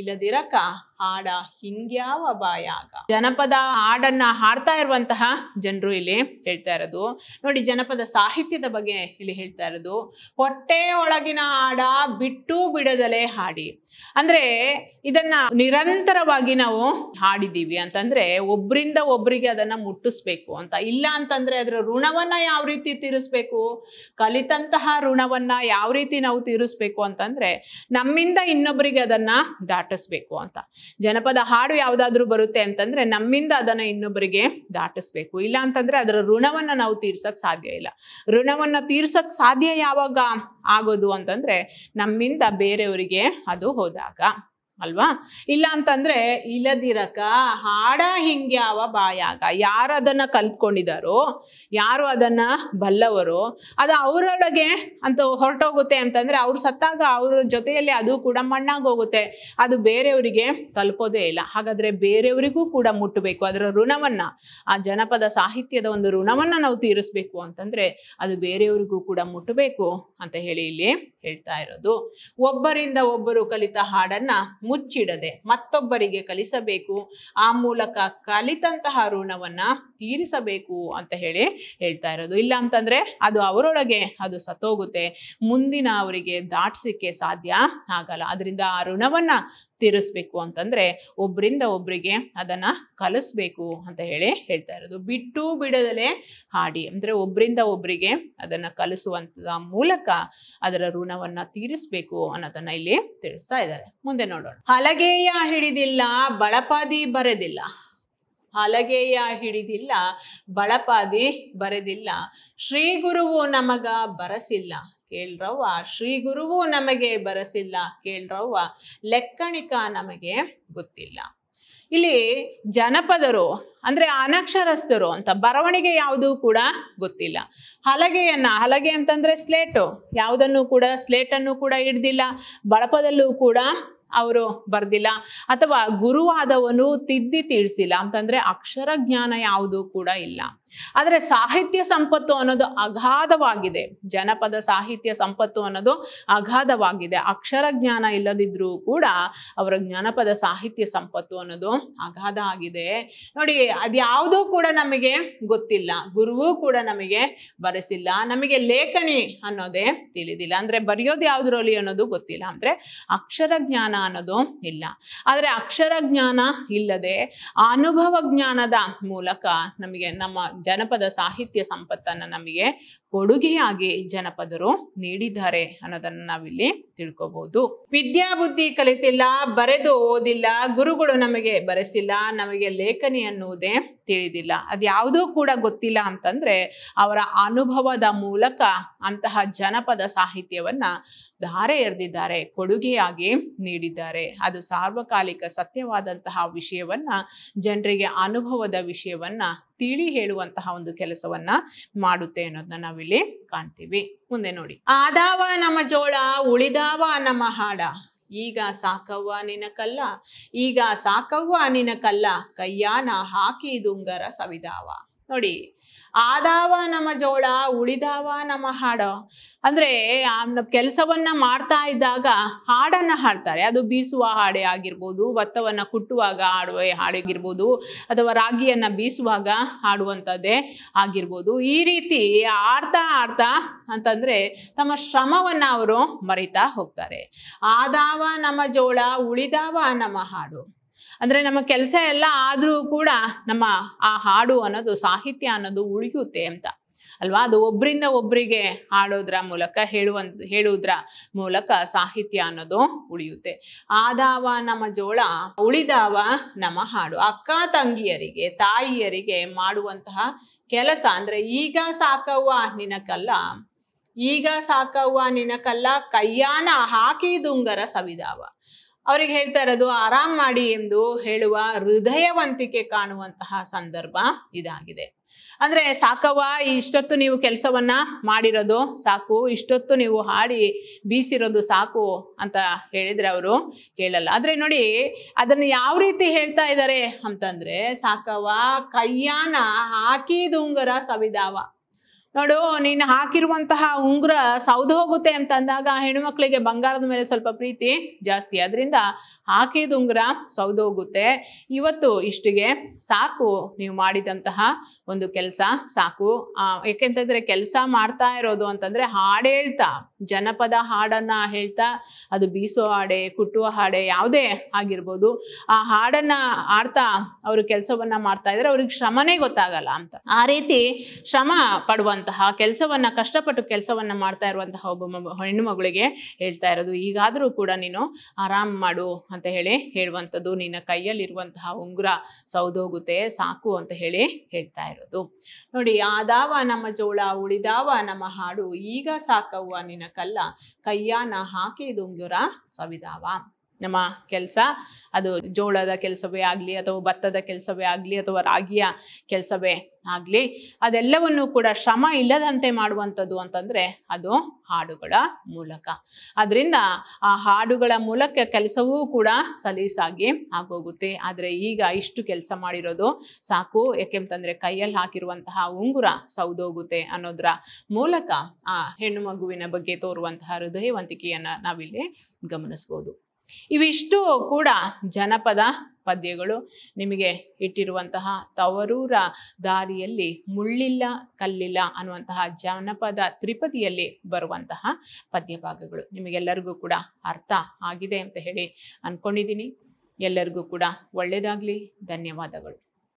[SPEAKER 1] ಇಲ್ಲದಿರಕ ಹಾಡ ಹಿಂಗ್ಯಾವ ಬಾಯಾಗ ಜನಪದ ಹಾಡನ್ನ ಹಾಡ್ತಾ ಇರುವಂತಹ ಜನರು ಇಲ್ಲಿ ಹೇಳ್ತಾ ಇರೋದು ನೋಡಿ ಜನಪದ ಸಾಹಿತ್ಯದ ಬಗ್ಗೆ ಇಲ್ಲಿ ಹೇಳ್ತಾ ಇರೋದು ಹೊಟ್ಟೆ ಒಳಗಿನ ಹಾಡ ಬಿಟ್ಟು ಬಿಡದಲೆ ಹಾಡಿ ಅಂದ್ರೆ ಇದನ್ನ ನಿರಂತರವಾಗಿ ನಾವು ಹಾಡಿದೀವಿ ಅಂತಂದ್ರೆ ಒಬ್ರಿಂದ ಒಬ್ರಿಗೆ ಅದನ್ನ ಮುಟ್ಟಿಸ್ಬೇಕು ಅಂತ ಇಲ್ಲ ಅಂತಂದ್ರೆ ಅದರ ಋಣವನ್ನ ಯಾವ ರೀತಿ ತೀರಿಸ್ಬೇಕು ಕಲಿತಂತಹ ಋಣವನ್ನ ಯಾವ ರೀತಿ ನಾವು ತೀರಿಸ್ಬೇಕು ಅಂತಂದ್ರೆ ನಮ್ಮಿಂದ ಇನ್ನೊಬ್ಬರಿಗೆ ಅದನ್ನ ದಾಟ ದಾಟಿಸ್ಬೇಕು ಅಂತ ಜನಪದ ಹಾಡು ಯಾವುದಾದ್ರೂ ಬರುತ್ತೆ ಅಂತಂದ್ರೆ ನಮ್ಮಿಂದ ಅದನ್ನ ಇನ್ನೊಬ್ಬರಿಗೆ ದಾಟಿಸ್ಬೇಕು ಇಲ್ಲ ಅಂತಂದ್ರೆ ಅದರ ಋಣವನ್ನ ನಾವು ತೀರ್ಸಕ್ ಸಾಧ್ಯ ಇಲ್ಲ ಋಣವನ್ನ ತೀರ್ಸಕ್ ಸಾಧ್ಯ ಯಾವಾಗ ಆಗೋದು ಅಂತಂದ್ರೆ ನಮ್ಮಿಂದ ಬೇರೆಯವರಿಗೆ ಅದು ಹೋದಾಗ ಅಲ್ವಾ ಇಲ್ಲ ಅಂತಂದ್ರೆ ಇಲ್ಲದಿರಕ ಹಾಡ ಹಿಂಗ್ಯಾವ ಬಾಯಾಗ ಯಾರು ಅದನ್ನ ಕಲ್ತ್ಕೊಂಡಿದಾರೋ ಯಾರು ಅದನ್ನ ಬಲ್ಲವರು ಅದು ಅವರೊಳಗೆ ಅಂತ ಹೊರಟೋಗುತ್ತೆ ಅಂತಂದ್ರೆ ಅವ್ರು ಸತ್ತಾಗ ಅವ್ರ ಜೊತೆಯಲ್ಲಿ ಅದು ಕೂಡ ಮಣ್ಣಾಗೋಗುತ್ತೆ ಅದು ಬೇರೆಯವರಿಗೆ ತಲುಪೋದೇ ಇಲ್ಲ ಹಾಗಾದ್ರೆ ಬೇರೆಯವರಿಗೂ ಕೂಡ ಮುಟ್ಟಬೇಕು ಅದರ ಋಣವನ್ನ ಆ ಜನಪದ ಸಾಹಿತ್ಯದ ಒಂದು ಋಣವನ್ನ ನಾವು ತೀರಿಸ್ಬೇಕು ಅಂತಂದ್ರೆ ಅದು ಬೇರೆಯವರಿಗೂ ಕೂಡ ಮುಟ್ಟಬೇಕು ಅಂತ ಹೇಳಿ ಇಲ್ಲಿ ಹೇಳ್ತಾ ಇರೋದು ಒಬ್ಬರಿಂದ ಒಬ್ಬರು ಕಲಿತ ಹಾಡನ್ನ ಮುಚ್ಚಿಡದೆ ಮತ್ತೊಬ್ಬರಿಗೆ ಕಲಿಸಬೇಕು ಆ ಮೂಲಕ ಕಲಿತಂತಹ ಋಣವನ್ನ ತೀರಿಸಬೇಕು ಅಂತ ಹೇಳಿ ಹೇಳ್ತಾ ಇರೋದು ಇಲ್ಲ ಅಂತಂದ್ರೆ ಅದು ಅವರೊಳಗೆ ಅದು ಸತ್ತೋಗುತ್ತೆ ಮುಂದಿನ ಅವರಿಗೆ ದಾಟ್ಸಿಕ್ಕೆ ಸಾಧ್ಯ ಆಗಲ್ಲ ಅದರಿಂದ ಆ ಋಣವನ್ನ ತೀರಿಸ್ಬೇಕು ಅಂತಂದರೆ ಒಬ್ಬರಿಂದ ಒಬ್ಬರಿಗೆ ಅದನ್ನು ಕಲಿಸ್ಬೇಕು ಅಂತ ಹೇಳಿ ಹೇಳ್ತಾ ಇರೋದು ಬಿಟ್ಟು ಬಿಡದಲೇ ಹಾಡಿ ಅಂದರೆ ಒಬ್ಬರಿಂದ ಒಬ್ಬರಿಗೆ ಅದನ್ನು ಕಲಿಸುವಂಥ ಮೂಲಕ ಅದರ ಋಣವನ್ನು ತೀರಿಸಬೇಕು ಅನ್ನೋದನ್ನು ಇಲ್ಲಿ ತಿಳಿಸ್ತಾ ಇದ್ದಾರೆ ಮುಂದೆ ನೋಡೋಣ ಹಲಗೆಯ ಹಿಡಿದಿಲ್ಲ ಬಳಪಾದಿ ಬರೆದಿಲ್ಲ ಹಲಗೆಯ ಹಿಡಿದಿಲ್ಲ ಬಳಪಾದಿ ಬರೆದಿಲ್ಲ ಶ್ರೀ ಗುರುವು ನಮಗ ಬರಸಿಲ್ಲ ಕೇಳ್ರವ್ವ ಶ್ರೀ ಗುರುವು ನಮಗೆ ಬರಸಿಲ್ಲ ಕೇಳ್ರವ್ವ ಲೆಕ್ಕಣಿಕ ನಮಗೆ ಗೊತ್ತಿಲ್ಲ ಇಲ್ಲಿ ಜನಪದರು ಅಂದ್ರೆ ಅನಕ್ಷರಸ್ಥರು ಅಂತ ಬರವಣಿಗೆ ಯಾವುದು ಕೂಡ ಗೊತ್ತಿಲ್ಲ ಹಲಗೆಯನ್ನ ಹಲಗೆ ಅಂತಂದ್ರೆ ಸ್ಲೇಟು ಯಾವುದನ್ನು ಕೂಡ ಸ್ಲೇಟನ್ನು ಕೂಡ ಹಿಡ್ದಿಲ್ಲ ಬಳಪದಲ್ಲೂ ಕೂಡ ಅವರು ಬರ್ದಿಲ್ಲ ಅಥವಾ ಗುರುವಾದವನು ತಿದ್ದಿ ತಿಳಿಸಿಲ್ಲ ಅಂತಂದ್ರೆ ಅಕ್ಷರ ಜ್ಞಾನ ಯಾವುದು ಕೂಡ ಇಲ್ಲ ಆದರೆ ಸಾಹಿತ್ಯ ಸಂಪತ್ತು ಅನ್ನೋದು ಅಗಾಧವಾಗಿದೆ ಜನಪದ ಸಾಹಿತ್ಯ ಸಂಪತ್ತು ಅನ್ನೋದು ಅಗಾಧವಾಗಿದೆ ಅಕ್ಷರ ಜ್ಞಾನ ಇಲ್ಲದಿದ್ರೂ ಕೂಡ ಅವರ ಜ್ಞಾನಪದ ಸಾಹಿತ್ಯ ಸಂಪತ್ತು ಅನ್ನೋದು ಅಗಾಧ ಆಗಿದೆ ನೋಡಿ ಅದ್ಯಾವುದೂ ಕೂಡ ನಮಗೆ ಗೊತ್ತಿಲ್ಲ ಗುರುವೂ ಕೂಡ ನಮಗೆ ಬರೆಸಿಲ್ಲ ನಮಗೆ ಲೇಖಣಿ ಅನ್ನೋದೇ ತಿಳಿದಿಲ್ಲ ಅಂದ್ರೆ ಬರೆಯೋದು ಯಾವ್ದ್ರಲ್ಲಿ ಅನ್ನೋದು ಗೊತ್ತಿಲ್ಲ ಅಂದ್ರೆ ಅಕ್ಷರ ಜ್ಞಾನ ಅನ್ನೋದು ಇಲ್ಲ ಆದರೆ ಅಕ್ಷರ ಜ್ಞಾನ ಇಲ್ಲದೆ ಅನುಭವ ಜ್ಞಾನದ ಮೂಲಕ ನಮಗೆ ನಮ್ಮ ಜನಪದ ಸಾಹಿತ್ಯ ಸಂಪತ್ತನ್ನು ನಮಗೆ ಕೊಡುಗೆಯಾಗಿ ಜನಪದರು ನೀಡಿದ್ದಾರೆ ಅನ್ನೋದನ್ನ ನಾವಿಲ್ಲಿ ತಿಳ್ಕೋಬಹುದು ವಿದ್ಯಾಬುದ್ಧಿ ಕಲಿತಿಲ್ಲ ಬರೆದು ಓದಿಲ್ಲ ಗುರುಗಳು ನಮಗೆ ಬರೆಸಿಲ್ಲ ನಮಗೆ ಲೇಖನಿ ಅನ್ನುವುದೇ ತಿಳಿದಿಲ್ಲ ಅದ್ಯಾವುದೂ ಕೂಡ ಗೊತ್ತಿಲ್ಲ ಅಂತಂದ್ರೆ ಅವರ ಅನುಭವದ ಮೂಲಕ ಅಂತಹ ಜನಪದ ಸಾಹಿತ್ಯವನ್ನ ಧಾರೆ ಎರೆದಿದ್ದಾರೆ ಕೊಡುಗೆಯಾಗಿ ನೀಡಿದ್ದಾರೆ ಅದು ಸಾರ್ವಕಾಲಿಕ ಸತ್ಯವಾದಂತಹ ವಿಷಯವನ್ನ ಜನರಿಗೆ ಅನುಭವದ ವಿಷಯವನ್ನ ತಿಳಿ ಹೇಳುವಂತಹ ಒಂದು ಕೆಲಸವನ್ನ ಮಾಡುತ್ತೆ ಅನ್ನೋದನ್ನ ನಾವಿಲ್ಲಿ ಕಾಣ್ತೀವಿ ಮುಂದೆ ನೋಡಿ ಆದಾವ ನಮ್ಮ ಜೋಳ ಉಳಿದಾವ ನಮ್ಮ ಹಾಡ ಈಗ ಸಾಕವ್ವ ನಿನ ಕಲ್ಲ ಈಗ ಸಾಕವ್ವ ನಿನ ಕಲ್ಲ ಕೈಯಾನ ಹಾಕಿ ದುಂಗರ ಸವಿದಾವ ನೋಡಿ ಆದಾವ ನಮ್ಮ ಜೋಳ ಉಳಿದಾವ ನಮ್ಮ ಹಾಡ ಅಂದ್ರೆ ಕೆಲಸವನ್ನ ಮಾಡ್ತಾ ಇದ್ದಾಗ ಹಾಡನ್ನ ಹಾಡ್ತಾರೆ ಅದು ಬೀಸುವ ಹಾಡೆ ಆಗಿರ್ಬೋದು ಭತ್ತವನ್ನ ಕುಟ್ಟುವಾಗ ಹಾಡುವ ಹಾಡಾಗಿರ್ಬೋದು ಅಥವಾ ರಾಗಿಯನ್ನ ಬೀಸುವಾಗ ಹಾಡುವಂಥದ್ದೇ ಆಗಿರ್ಬೋದು ಈ ರೀತಿ ಆಡ್ತಾ ಆಡ್ತಾ ಅಂತಂದ್ರೆ ತಮ್ಮ ಶ್ರಮವನ್ನು ಅವರು ಮರಿತಾ ಹೋಗ್ತಾರೆ ಆದಾವ ನಮ್ಮ ಜೋಳ ಉಳಿದಾವ ನಮ್ಮ ಹಾಡು ಅಂದ್ರೆ ನಮ್ಮ ಕೆಲಸ ಎಲ್ಲ ಆದರೂ ಕೂಡ ನಮ್ಮ ಆ ಹಾಡು ಅನ್ನೋದು ಸಾಹಿತ್ಯ ಅನ್ನೋದು ಉಳಿಯುತ್ತೆ ಅಂತ ಅಲ್ವಾ ಅದು ಒಬ್ಬರಿಂದ ಒಬ್ಬರಿಗೆ ಹಾಡೋದ್ರ ಮೂಲಕ ಹೇಳುವ ಹೇಳುವುದ್ರ ಮೂಲಕ ಸಾಹಿತ್ಯ ಅನ್ನೋದು ಉಳಿಯುತ್ತೆ ಆದಾವ ನಮ್ಮ ಜೋಳ ಉಳಿದಾವ ನಮ್ಮ ಹಾಡು ಅಕ್ಕ ತಂಗಿಯರಿಗೆ ತಾಯಿಯರಿಗೆ ಮಾಡುವಂತಹ ಕೆಲಸ ಅಂದ್ರೆ ಈಗ ಸಾಕವ್ವ ನಿನಕಲ್ಲ ಕಲ್ಲ ಈಗ ಸಾಕವ್ವ ನಿನಕಲ್ಲ ಕಲ್ಲ ಕೈಯಾನ ಹಾಕಿ ದುಂಗರ ಸವಿದಾವ ಅವರಿಗೆ ಹೇಳ್ತಾ ಇರೋದು ಆರಾಮ್ ಮಾಡಿ ಎಂದು ಹೇಳುವ ಹೃದಯವಂತಿಕೆ ಕಾಣುವಂತಹ ಸಂದರ್ಭ ಇದಾಗಿದೆ ಅಂದ್ರೆ ಸಾಕವ್ವ ಇಷ್ಟೊತ್ತು ನೀವು ಕೆಲಸವನ್ನ ಮಾಡಿರೋದು ಸಾಕು ಇಷ್ಟೊತ್ತು ನೀವು ಹಾಡಿ ಬೀಸಿರೋದು ಸಾಕು ಅಂತ ಹೇಳಿದ್ರೆ ಅವರು ಕೇಳಲ್ಲ ಆದ್ರೆ ನೋಡಿ ಅದನ್ನ ಯಾವ ರೀತಿ ಹೇಳ್ತಾ ಇದ್ದಾರೆ ಅಂತಂದ್ರೆ ಸಾಕವ್ವ ಕೈಯಾನ ಹಾಕಿದುಂಗರ ಸವಿದಾವ ನೋಡು ನೀನು ಹಾಕಿರುವಂತಹ ಉಂಗುರ ಸೌದು ಹೋಗುತ್ತೆ ಅಂತ ಅಂದಾಗ ಹೆಣ್ಮಕ್ಳಿಗೆ ಬಂಗಾರದ ಮೇಲೆ ಸ್ವಲ್ಪ ಪ್ರೀತಿ ಜಾಸ್ತಿ ಅದರಿಂದ ಹಾಕಿದ ಉಂಗುರ ಸೌದು ಹೋಗುತ್ತೆ ಇವತ್ತು ಇಷ್ಟಿಗೆ ಸಾಕು ನೀವು ಮಾಡಿದಂತಹ ಒಂದು ಕೆಲಸ ಸಾಕು ಯಾಕೆಂತಂದ್ರೆ ಕೆಲಸ ಮಾಡ್ತಾ ಇರೋದು ಅಂತಂದ್ರೆ ಹಾಡು ಹೇಳ್ತಾ ಜನಪದ ಹಾಡನ್ನ ಹೇಳ್ತಾ ಅದು ಬೀಸೋ ಹಾಡೆ ಕುಟ್ಟುವ ಹಾಡೆ ಯಾವುದೇ ಆಗಿರ್ಬೋದು ಆ ಹಾಡನ್ನ ಆಡ್ತಾ ಅವರು ಕೆಲಸವನ್ನ ಮಾಡ್ತಾ ಇದ್ರೆ ಅವ್ರಿಗೆ ಶ್ರಮನೇ ಗೊತ್ತಾಗಲ್ಲ ಅಂತ ಆ ರೀತಿ ಶ್ರಮ ಇರುವಂತಹ ಕೆಲಸವನ್ನ ಕಷ್ಟಪಟ್ಟು ಕೆಲಸವನ್ನ ಮಾಡ್ತಾ ಇರುವಂತಹ ಒಬ್ಬ ಹೆಣ್ಣು ಮಗಳಿಗೆ ಹೇಳ್ತಾ ಇರೋದು ಈಗಾದರೂ ಕೂಡ ನೀನು ಆರಾಮ್ ಮಾಡು ಅಂತ ಹೇಳಿ ಹೇಳುವಂಥದ್ದು ನಿನ್ನ ಕೈಯಲ್ಲಿರುವಂತಹ ಉಂಗುರ ಸೌದೋಗುತ್ತೆ ಸಾಕು ಅಂತ ಹೇಳಿ ಹೇಳ್ತಾ ಇರೋದು ನೋಡಿ ಆದಾವ ನಮ್ಮ ಜೋಳ ಉಳಿದಾವ ನಮ್ಮ ಹಾಡು ಈಗ ಸಾಕವ್ವ ನಿನ್ನ ಕಲ್ಲ ಕೈಯಾನ ಉಂಗುರ ಸವಿದಾವ ನಮ್ಮ ಕೆಲಸ ಅದು ಜೋಳದ ಕೆಲಸವೇ ಆಗಲಿ ಅಥವಾ ಭತ್ತದ ಕೆಲಸವೇ ಆಗಲಿ ಅಥವಾ ರಾಗಿಯ ಕೆಲಸವೇ ಆಗಲಿ ಅದೆಲ್ಲವನ್ನು ಕೂಡ ಶ್ರಮ ಇಲ್ಲದಂತೆ ಮಾಡುವಂಥದ್ದು ಅಂತಂದರೆ ಅದು ಹಾಡುಗಳ ಮೂಲಕ ಅದರಿಂದ ಆ ಹಾಡುಗಳ ಮೂಲಕ ಕೆಲಸವೂ ಕೂಡ ಸಲೀಸಾಗಿ ಆಗೋಗುತ್ತೆ ಆದರೆ ಈಗ ಇಷ್ಟು ಕೆಲಸ ಮಾಡಿರೋದು ಸಾಕು ಯಾಕೆಂತಂದರೆ ಕೈಯಲ್ಲಿ ಹಾಕಿರುವಂತಹ ಉಂಗುರ ಸೌದೋಗುತ್ತೆ ಅನ್ನೋದ್ರ ಮೂಲಕ ಆ ಹೆಣ್ಣು ಮಗುವಿನ ಬಗ್ಗೆ ತೋರುವಂತಹ ಹೃದಯವಂತಿಕೆಯನ್ನು ನಾವಿಲ್ಲಿ ಗಮನಿಸ್ಬೋದು ಇವಿಷ್ಟು ಕೂಡ ಜನಪದ ಪದ್ಯಗಳು ನಿಮಗೆ ಇಟ್ಟಿರುವಂತಹ ತವರೂರ ದಾರಿಯಲ್ಲಿ ಮುಳ್ಳಿಲ್ಲ ಕಲ್ಲಿಲ್ಲ ಅನ್ನುವಂತಹ ಜನಪದ ತ್ರಿಪದಿಯಲ್ಲಿ ಬರುವಂತಹ ಪದ್ಯ ಭಾಗಗಳು ನಿಮಗೆಲ್ಲರಿಗೂ ಕೂಡ ಅರ್ಥ ಆಗಿದೆ ಅಂತ ಹೇಳಿ ಅಂದ್ಕೊಂಡಿದ್ದೀನಿ ಎಲ್ಲರಿಗೂ ಕೂಡ ಒಳ್ಳೆಯದಾಗಲಿ ಧನ್ಯವಾದಗಳು